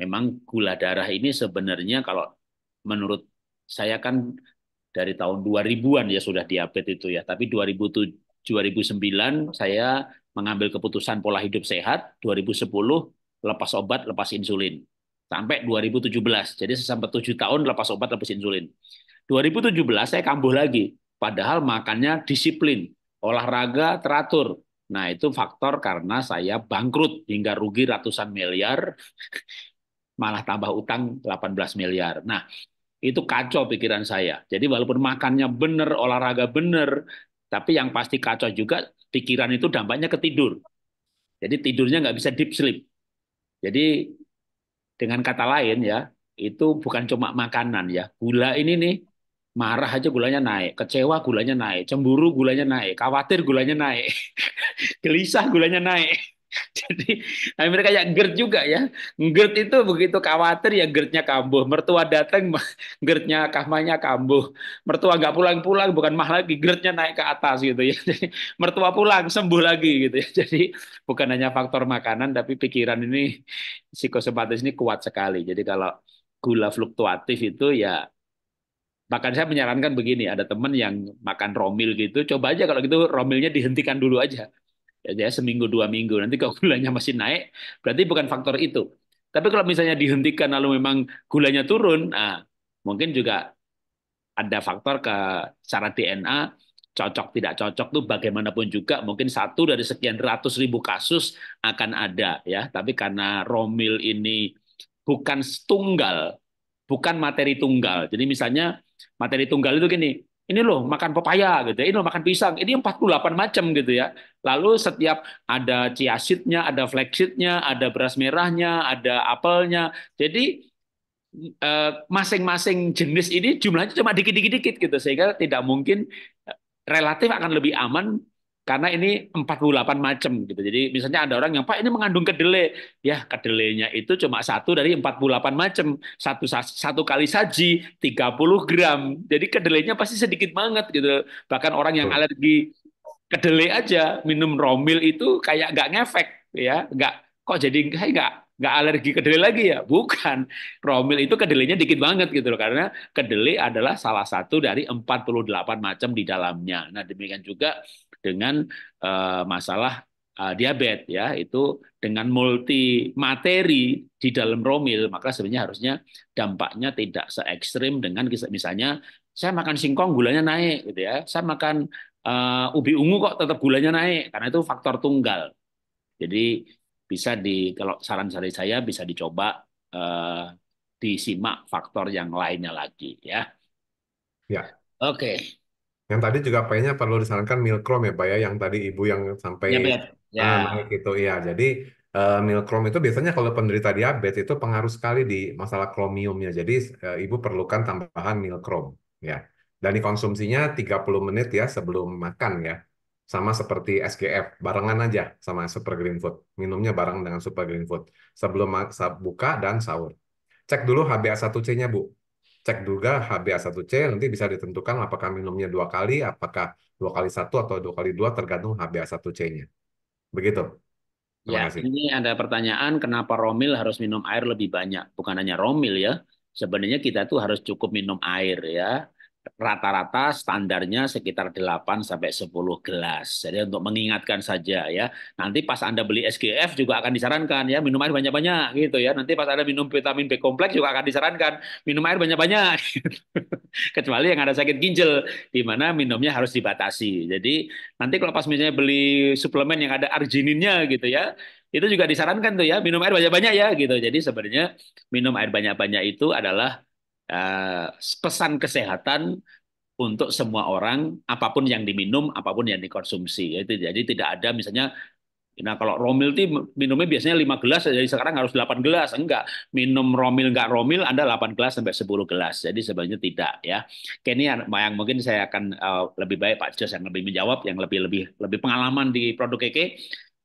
memang gula darah ini sebenarnya kalau menurut saya kan dari tahun 2000-an ya sudah diabetes itu ya tapi 2007 2009 saya mengambil keputusan pola hidup sehat 2010 lepas obat, lepas insulin. Sampai 2017. Jadi sampai 7 tahun lepas obat, lepas insulin. 2017 saya kambuh lagi. Padahal makannya disiplin, olahraga teratur. Nah itu faktor karena saya bangkrut hingga rugi ratusan miliar, malah tambah utang 18 miliar. Nah itu kacau pikiran saya. Jadi walaupun makannya benar, olahraga benar, tapi yang pasti kacau juga pikiran itu dampaknya ke tidur. Jadi tidurnya nggak bisa deep sleep. Jadi dengan kata lain ya, itu bukan cuma makanan ya. Gula ini nih marah aja gulanya naik, kecewa gulanya naik, cemburu gulanya naik, khawatir gulanya naik, gelisah gulanya naik. Jadi Amerika kayak GERD juga ya. GERD itu begitu khawatir ya GERDnya kambuh. Mertua datang GERDnya kahmanya kambuh. Mertua nggak pulang-pulang bukan mah lagi GERDnya naik ke atas gitu ya. Jadi mertua pulang sembuh lagi gitu ya. Jadi bukan hanya faktor makanan tapi pikiran ini psikosomatis ini kuat sekali. Jadi kalau gula fluktuatif itu ya Bahkan saya menyarankan begini, ada teman yang makan romil gitu, coba aja kalau gitu romilnya dihentikan dulu aja ya seminggu dua minggu nanti kalau gulanya masih naik berarti bukan faktor itu tapi kalau misalnya dihentikan lalu memang gulanya turun nah mungkin juga ada faktor ke cara DNA cocok tidak cocok tuh bagaimanapun juga mungkin satu dari sekian ratus ribu kasus akan ada ya tapi karena romil ini bukan tunggal bukan materi tunggal jadi misalnya materi tunggal itu gini ini loh makan pepaya gitu ya, ini loh makan pisang, ini 48 macam gitu ya. Lalu setiap ada chia ada flax ada beras merahnya, ada apelnya. Jadi eh, masing-masing eh, jenis ini jumlahnya cuma dikit dikit gitu sehingga tidak mungkin relatif akan lebih aman karena ini 48 macam gitu. Jadi misalnya ada orang yang Pak ini mengandung kedelai, ya kedelainya itu cuma satu dari 48 macam, satu satu kali saji 30 gram. Jadi kedelainya pasti sedikit banget gitu. Bahkan orang yang alergi kedelai aja minum romil itu kayak nggak ngefek ya, nggak kok jadi kayak nggak nggak alergi kedelai lagi ya? Bukan. Romil itu kedelainya dikit banget gitu loh. Karena kedelai adalah salah satu dari 48 macam di dalamnya. Nah demikian juga dengan uh, masalah uh, diabetes ya itu dengan multi materi di dalam romil maka sebenarnya harusnya dampaknya tidak se ekstrim dengan misalnya saya makan singkong gulanya naik gitu ya saya makan uh, ubi ungu kok tetap gulanya naik karena itu faktor tunggal jadi bisa di kalau saran dari saya bisa dicoba uh, disimak faktor yang lainnya lagi ya ya oke okay. Yang tadi juga kayaknya perlu disarankan Milkrom ya Pak ya, yang tadi ibu yang sampai Ya, benar. Ya. ah, naik itu, ya. Jadi eh, Milkrom itu biasanya kalau penderita diabetes itu pengaruh sekali di masalah kromiumnya. Jadi uh, ibu perlukan tambahan Milkrom ya. Dan dikonsumsinya 30 menit ya sebelum makan ya. Sama seperti SGF, barengan aja sama Super Green Food. Minumnya bareng dengan Super Green Food. Sebelum buka dan sahur. Cek dulu HbA1c-nya Bu cek juga HbA1c nanti bisa ditentukan apakah minumnya dua kali, apakah dua kali satu atau dua kali dua tergantung HbA1c-nya. Begitu. Terima ya, ini ada pertanyaan kenapa Romil harus minum air lebih banyak? Bukan hanya Romil ya, sebenarnya kita tuh harus cukup minum air ya rata-rata standarnya sekitar 8 sampai 10 gelas. Jadi untuk mengingatkan saja ya. Nanti pas Anda beli SGF juga akan disarankan ya minum air banyak-banyak gitu ya. Nanti pas Anda minum vitamin B kompleks juga akan disarankan minum air banyak-banyak. Kecuali yang ada sakit ginjal di mana minumnya harus dibatasi. Jadi nanti kalau pas misalnya beli suplemen yang ada argininnya gitu ya, itu juga disarankan tuh ya minum air banyak-banyak ya gitu. Jadi sebenarnya minum air banyak-banyak itu adalah Eh, pesan kesehatan untuk semua orang, apapun yang diminum, apapun yang dikonsumsi. Gitu. Jadi tidak ada misalnya Nah kalau romil itu minumnya biasanya 5 gelas, jadi sekarang harus 8 gelas. Enggak, minum romil enggak romil, Anda 8 gelas sampai 10 gelas. Jadi sebenarnya tidak ya. Ini yang mungkin saya akan eh, lebih baik Pak Jos yang lebih menjawab, yang lebih lebih lebih pengalaman di produk KK.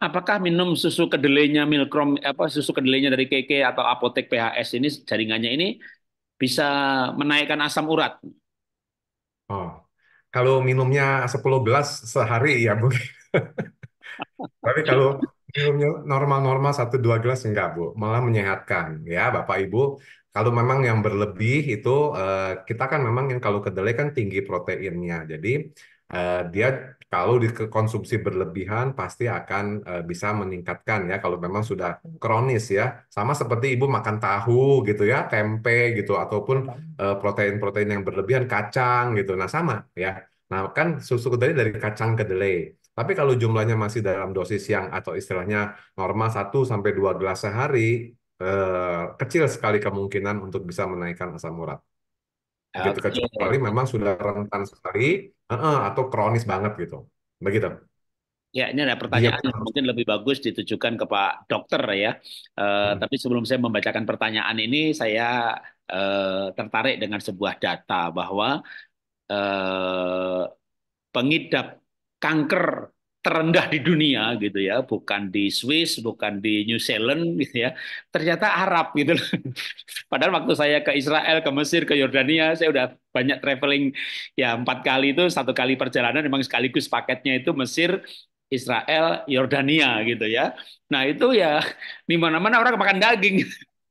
Apakah minum susu kedelainya Milkrom apa susu kedelainya dari KK atau apotek PHS ini jaringannya ini bisa menaikkan asam urat. Oh, kalau minumnya 10 gelas sehari ya Bu. Tapi kalau minumnya normal-normal satu dua gelas enggak Bu, malah menyehatkan ya Bapak Ibu. Kalau memang yang berlebih itu eh, kita kan memang yang kalau kedelai kan tinggi proteinnya, jadi eh, dia kalau dikonsumsi berlebihan pasti akan uh, bisa meningkatkan ya kalau memang sudah hmm. kronis ya. Sama seperti ibu makan tahu gitu ya, tempe gitu ataupun hmm. eh, protein-protein uh, yang berlebihan kacang gitu. Nah, sama ya. Nah, kan susu kedelai dari kacang kedelai. Tapi kalau jumlahnya masih dalam dosis yang atau istilahnya normal 1 sampai 2 gelas sehari, eh, kecil sekali kemungkinan untuk bisa menaikkan asam urat. Ya, gitu kan, iya. kecuali memang sudah rentan sekali uh -uh, atau kronis banget gitu begitu ya ini ada iya, pertanyaan yang mungkin lebih bagus ditujukan ke Pak Dokter ya uh, hmm. tapi sebelum saya membacakan pertanyaan ini saya uh, tertarik dengan sebuah data bahwa uh, pengidap kanker terendah di dunia gitu ya, bukan di Swiss, bukan di New Zealand gitu ya. Ternyata Arab gitu loh. Padahal waktu saya ke Israel, ke Mesir, ke Yordania, saya udah banyak traveling ya empat kali itu satu kali perjalanan memang sekaligus paketnya itu Mesir, Israel, Yordania gitu ya. Nah itu ya di mana-mana orang makan daging.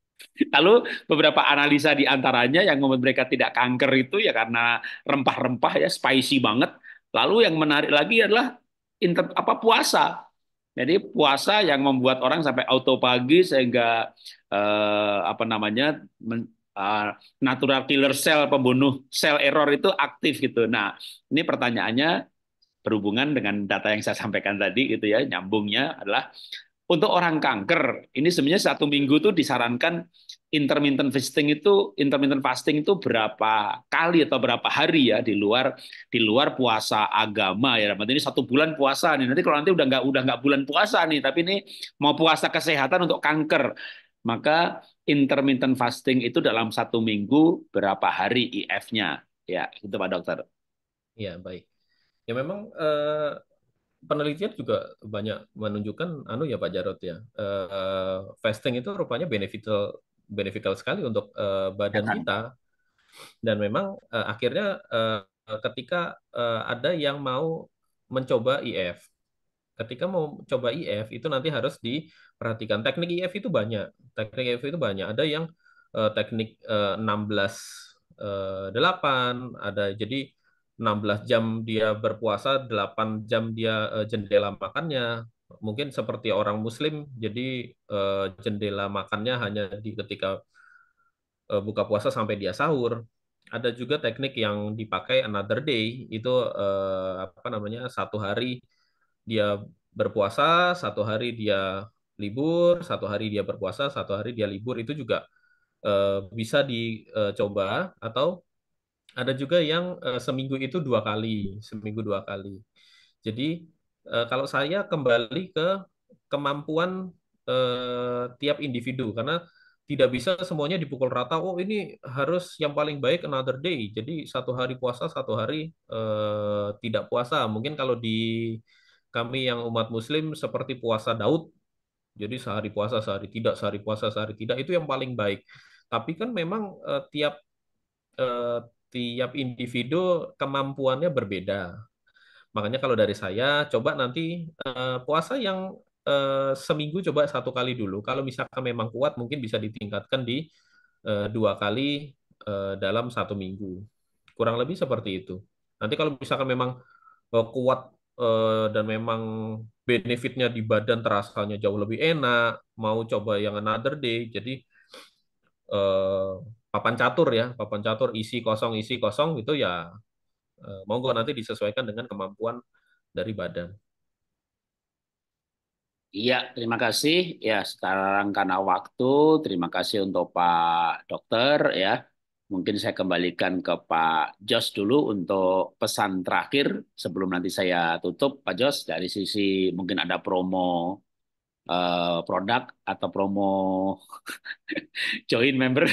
Lalu beberapa analisa di antaranya yang membuat mereka tidak kanker itu ya karena rempah-rempah ya spicy banget. Lalu yang menarik lagi adalah inter, apa puasa. Jadi puasa yang membuat orang sampai auto pagi sehingga eh, apa namanya men, eh, natural killer cell pembunuh sel error itu aktif gitu. Nah, ini pertanyaannya berhubungan dengan data yang saya sampaikan tadi gitu ya, nyambungnya adalah untuk orang kanker ini sebenarnya satu minggu tuh disarankan intermittent fasting itu intermittent fasting itu berapa kali atau berapa hari ya di luar di luar puasa agama ya berarti ini satu bulan puasa nih nanti kalau nanti udah nggak udah nggak bulan puasa nih tapi ini mau puasa kesehatan untuk kanker maka intermittent fasting itu dalam satu minggu berapa hari IF-nya ya itu Pak Dokter ya baik ya memang uh... penelitian juga banyak menunjukkan anu ya Pak Jarot ya eh, fasting itu rupanya beneficial beneficial sekali untuk uh, badan ya kan? kita dan memang uh, akhirnya uh, ketika uh, ada yang mau mencoba IF ketika mau coba IF itu nanti harus diperhatikan teknik IF itu banyak teknik IF itu banyak ada yang uh, teknik uh, 16 uh, 8 ada jadi 16 jam dia berpuasa, 8 jam dia uh, jendela makannya, mungkin seperti orang Muslim, jadi eh, jendela makannya hanya di ketika eh, buka puasa sampai dia sahur. Ada juga teknik yang dipakai another day, itu eh, apa namanya satu hari dia berpuasa, satu hari dia libur, satu hari dia berpuasa, satu hari dia libur. Itu juga bisa dicoba atau ada juga yang seminggu itu dua kali, seminggu dua kali. Jadi Eh, kalau saya kembali ke kemampuan eh, tiap individu karena tidak bisa semuanya dipukul rata. Oh ini harus yang paling baik another day. Jadi satu hari puasa, satu hari eh, tidak puasa. Mungkin kalau di kami yang umat Muslim seperti puasa Daud. Jadi sehari puasa, sehari tidak, sehari puasa, sehari tidak itu yang paling baik. Tapi kan memang eh, tiap eh, tiap individu kemampuannya berbeda. Makanya kalau dari saya coba nanti uh, puasa yang uh, seminggu coba satu kali dulu. Kalau misalkan memang kuat mungkin bisa ditingkatkan di uh, dua kali uh, dalam satu minggu. Kurang lebih seperti itu. Nanti kalau misalkan memang uh, kuat uh, dan memang benefitnya di badan terasanya jauh lebih enak, mau coba yang another day. Jadi uh, papan catur ya, papan catur isi kosong isi kosong gitu ya Eh, monggo nanti disesuaikan dengan kemampuan dari badan. Iya, terima kasih. Ya, sekarang karena waktu, terima kasih untuk Pak Dokter ya. Mungkin saya kembalikan ke Pak Jos dulu untuk pesan terakhir sebelum nanti saya tutup. Pak Jos, dari sisi mungkin ada promo eh, produk atau promo join member.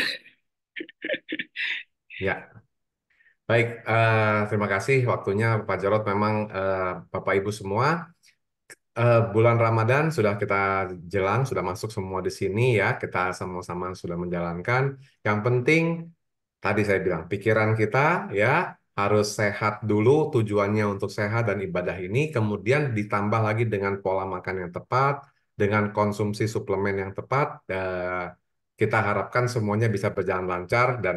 ya, Baik, uh, terima kasih waktunya Pak Jarot. Memang uh, Bapak Ibu semua, uh, bulan Ramadan sudah kita jelang, sudah masuk semua di sini ya. Kita sama-sama sudah menjalankan. Yang penting tadi saya bilang pikiran kita ya harus sehat dulu tujuannya untuk sehat dan ibadah ini kemudian ditambah lagi dengan pola makan yang tepat dengan konsumsi suplemen yang tepat Uh, kita harapkan semuanya bisa berjalan lancar dan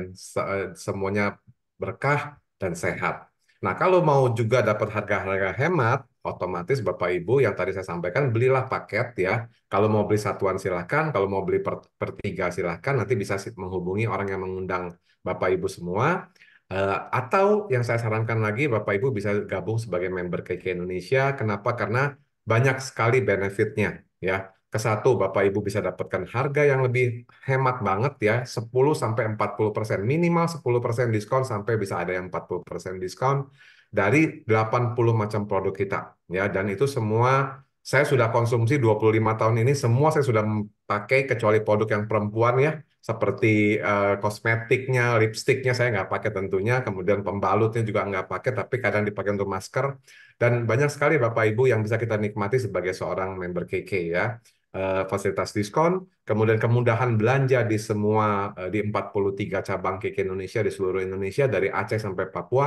semuanya berkah, dan sehat. Nah, kalau mau juga dapat harga-harga hemat, otomatis Bapak Ibu yang tadi saya sampaikan belilah paket ya. Kalau mau beli satuan silahkan, kalau mau beli per, per tiga silahkan, nanti bisa menghubungi orang yang mengundang Bapak Ibu semua. Eh, atau yang saya sarankan lagi, Bapak Ibu bisa gabung sebagai member KK Indonesia. Kenapa? Karena banyak sekali benefitnya ya ke satu Bapak Ibu bisa dapatkan harga yang lebih hemat banget ya 10 sampai 40% minimal 10% diskon sampai bisa ada yang 40% diskon dari 80 macam produk kita ya dan itu semua saya sudah konsumsi 25 tahun ini semua saya sudah pakai kecuali produk yang perempuan ya seperti uh, kosmetiknya, lipstiknya saya nggak pakai tentunya, kemudian pembalutnya juga nggak pakai, tapi kadang dipakai untuk masker dan banyak sekali Bapak Ibu yang bisa kita nikmati sebagai seorang member KK ya. Eh, fasilitas diskon, kemudian kemudahan belanja di semua eh, di 43 cabang KK Indonesia di seluruh Indonesia dari Aceh sampai Papua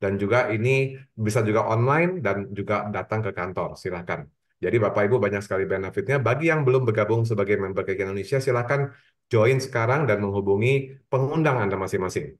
dan juga ini bisa juga online dan juga datang ke kantor. Silahkan. Jadi Bapak Ibu banyak sekali benefitnya. Bagi yang belum bergabung sebagai member KK Indonesia, silahkan join sekarang dan menghubungi pengundang Anda masing-masing.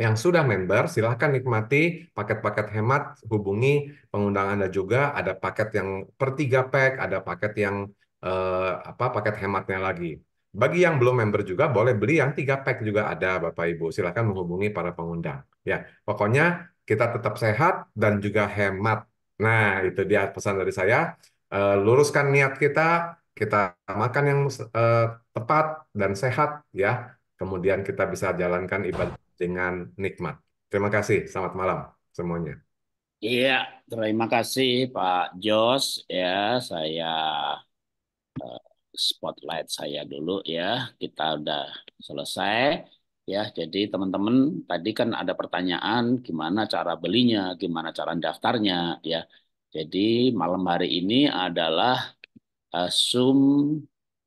Yang sudah member, silahkan nikmati paket-paket hemat, hubungi pengundang Anda juga. Ada paket yang per 3 pack, ada paket yang uh, apa paket hematnya lagi. Bagi yang belum member juga boleh beli yang tiga pack juga ada Bapak Ibu. Silahkan menghubungi para pengundang. Ya, pokoknya kita tetap sehat dan juga hemat. Nah, itu dia pesan dari saya. Uh, luruskan niat kita, kita makan yang uh, tepat dan sehat ya. Kemudian kita bisa jalankan ibadah dengan nikmat. Terima kasih. Selamat malam semuanya. Iya, terima kasih Pak Jos ya. Saya Eh, spotlight saya dulu ya. Kita udah selesai ya. Jadi teman-teman tadi kan ada pertanyaan gimana cara belinya, gimana cara daftarnya ya. Jadi malam hari ini adalah uh, Zoom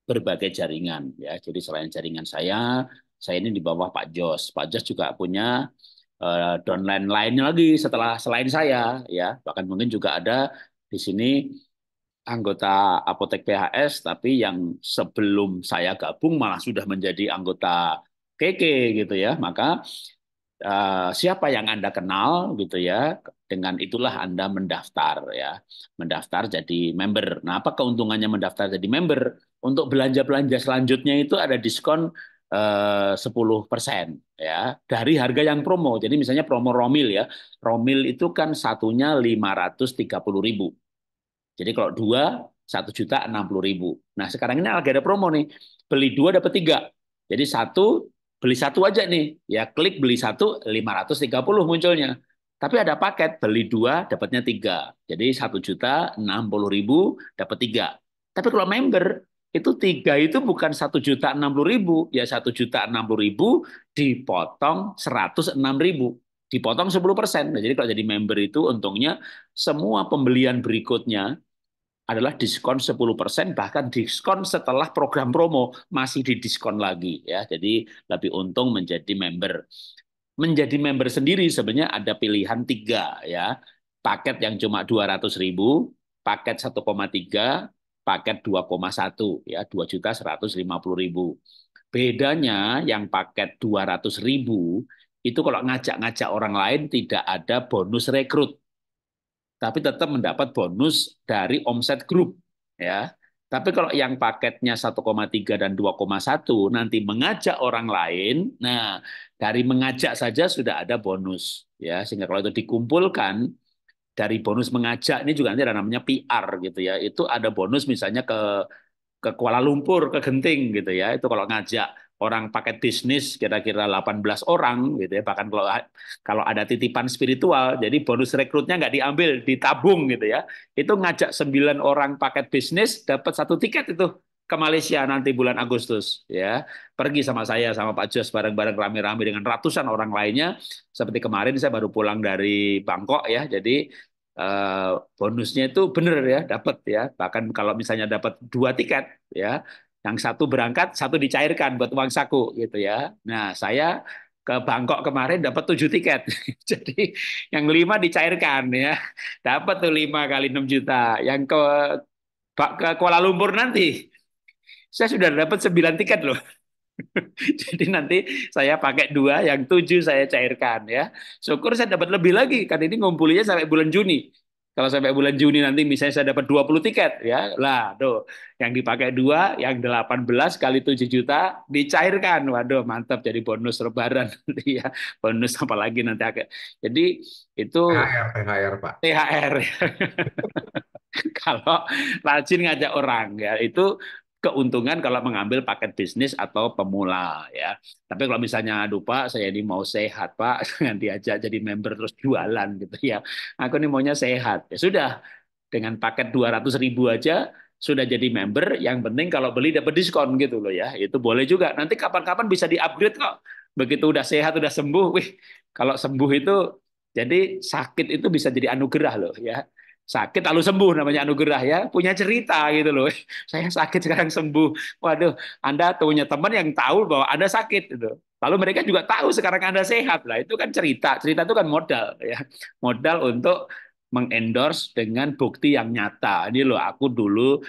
berbagai jaringan ya. Jadi selain jaringan saya, saya ini di bawah Pak Jos. Pak Jos juga punya uh, downline lainnya lagi setelah selain saya ya. Bahkan mungkin juga ada di sini anggota Apotek PHS tapi yang sebelum saya gabung malah sudah menjadi anggota KK gitu ya. Maka uh, siapa yang Anda kenal gitu ya, dengan itulah Anda mendaftar ya. Mendaftar jadi member. Nah, apa keuntungannya mendaftar jadi member? Untuk belanja-belanja selanjutnya itu ada diskon eh, sepuluh 10% ya dari harga yang promo. Jadi misalnya promo Romil ya. Romil itu kan satunya ribu. Jadi kalau dua satu juta enam puluh ribu. Nah sekarang ini lagi ada promo nih, beli dua dapat tiga. Jadi satu beli satu aja nih, ya klik beli satu lima ratus tiga puluh munculnya. Tapi ada paket beli dua dapatnya tiga. Jadi satu juta enam puluh ribu dapat tiga. Tapi kalau member itu tiga itu bukan satu juta enam puluh ribu, ya satu juta enam puluh ribu dipotong seratus enam ribu dipotong 10%. Nah, jadi kalau jadi member itu untungnya semua pembelian berikutnya adalah diskon 10% bahkan diskon setelah program promo masih didiskon lagi ya. Jadi lebih untung menjadi member. Menjadi member sendiri sebenarnya ada pilihan tiga ya. Paket yang cuma 200 ribu, paket 1,3, paket 2,1 ya dua juta puluh ribu. Bedanya yang paket ratus ribu itu kalau ngajak-ngajak orang lain tidak ada bonus rekrut. Tapi tetap mendapat bonus dari omset grup. ya. Tapi kalau yang paketnya 1,3 dan 2,1 nanti mengajak orang lain, nah dari mengajak saja sudah ada bonus ya sehingga kalau itu dikumpulkan dari bonus mengajak ini juga nanti ada namanya PR gitu ya. Itu ada bonus misalnya ke ke Kuala Lumpur, ke Genting gitu ya. Itu kalau ngajak orang paket bisnis kira-kira 18 orang gitu ya bahkan kalau kalau ada titipan spiritual jadi bonus rekrutnya nggak diambil ditabung gitu ya itu ngajak 9 orang paket bisnis dapat satu tiket itu ke Malaysia nanti bulan Agustus ya pergi sama saya sama Pak Jos bareng-bareng rame-rame dengan ratusan orang lainnya seperti kemarin saya baru pulang dari Bangkok ya jadi eh, bonusnya itu benar ya dapat ya bahkan kalau misalnya dapat dua tiket ya yang satu berangkat, satu dicairkan buat uang saku gitu ya. Nah, saya ke Bangkok kemarin dapat tujuh tiket. Jadi yang lima dicairkan ya. Dapat tuh lima kali enam juta. Yang ke ke Kuala Lumpur nanti saya sudah dapat sembilan tiket loh. Jadi nanti saya pakai dua, yang tujuh saya cairkan ya. Syukur saya dapat lebih lagi, karena ini ngumpulinya sampai bulan Juni. Kalau sampai bulan Juni nanti misalnya saya dapat 20 tiket ya. Lah, tuh yang dipakai dua, yang 18 kali 7 juta dicairkan. Waduh, mantap jadi bonus lebaran nanti ya. Bonus apalagi nanti akhir. Jadi itu THR, THR, Pak. THR. Kalau rajin ngajak orang ya, itu keuntungan kalau mengambil paket bisnis atau pemula ya. Tapi kalau misalnya aduh Pak, saya ini mau sehat Pak, jangan diajak jadi member terus jualan gitu ya. Aku ini maunya sehat. Ya sudah, dengan paket 200 ribu aja sudah jadi member, yang penting kalau beli dapat diskon gitu loh ya. Itu boleh juga. Nanti kapan-kapan bisa di-upgrade kok. Begitu udah sehat, udah sembuh, wih, kalau sembuh itu jadi sakit itu bisa jadi anugerah loh ya sakit lalu sembuh namanya anugerah ya punya cerita gitu loh saya sakit sekarang sembuh waduh anda punya teman yang tahu bahwa anda sakit gitu lalu mereka juga tahu sekarang anda sehat lah itu kan cerita cerita itu kan modal ya modal untuk mengendorse dengan bukti yang nyata ini loh aku dulu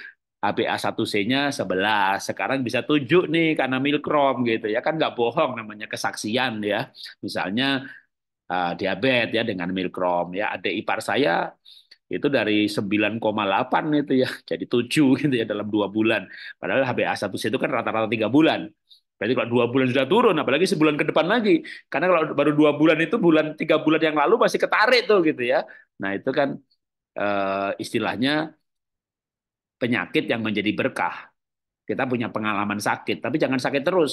HbA1c-nya 11, sekarang bisa tujuh nih karena milkrom gitu ya kan nggak bohong namanya kesaksian ya misalnya uh, diabetes ya dengan milkrom ya ada ipar saya itu dari 9,8 itu ya jadi 7 gitu ya dalam dua bulan. Padahal HbA 1c itu kan rata-rata tiga -rata bulan. Berarti kalau dua bulan sudah turun, apalagi sebulan ke depan lagi. Karena kalau baru dua bulan itu bulan tiga bulan yang lalu masih ketarik tuh gitu ya. Nah itu kan e, istilahnya penyakit yang menjadi berkah. Kita punya pengalaman sakit, tapi jangan sakit terus.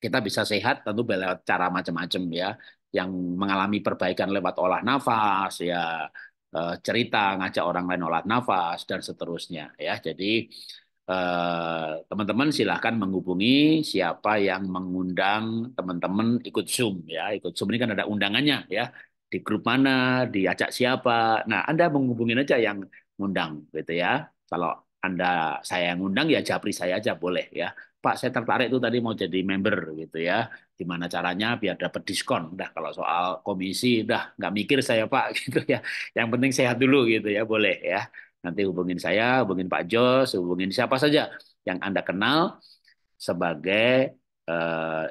Kita bisa sehat tentu lewat cara macam-macam ya. Yang mengalami perbaikan lewat olah nafas ya, Eh, cerita, ngajak orang lain olah nafas dan seterusnya ya. Jadi eh, teman-teman silahkan menghubungi siapa yang mengundang teman-teman ikut Zoom ya. Ikut Zoom ini kan ada undangannya ya. Di grup mana, diajak siapa. Nah, Anda menghubungi aja yang undang gitu ya. Kalau Anda saya yang undang ya japri saya aja boleh ya. Pak saya tertarik itu tadi mau jadi member gitu ya. Gimana caranya biar dapat diskon. Dah kalau soal komisi dah nggak mikir saya Pak gitu ya. Yang penting sehat dulu gitu ya boleh ya. Nanti hubungin saya, hubungin Pak Jos, hubungin siapa saja yang Anda kenal sebagai eh,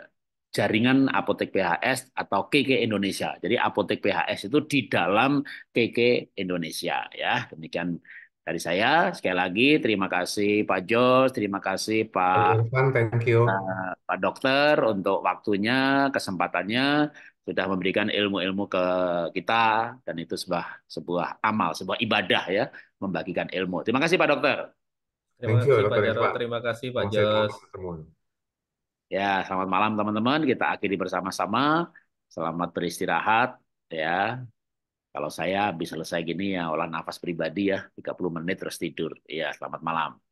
jaringan apotek PHS atau KK Indonesia. Jadi apotek PHS itu di dalam KK Indonesia ya. Demikian dari saya sekali lagi terima kasih Pak Jos, terima kasih Pak Irfan, thank you. Uh, Pak Dokter untuk waktunya, kesempatannya sudah memberikan ilmu-ilmu ke kita dan itu sebuah sebuah amal, sebuah ibadah ya membagikan ilmu. Terima kasih Pak Dokter. Terima kasih, Pak Jaro. Terima kasih Pak Jos. Ya, selamat malam teman-teman. Kita akhiri bersama-sama. Selamat beristirahat ya. Kalau saya habis selesai gini ya olah nafas pribadi ya 30 menit terus tidur. Ya selamat malam.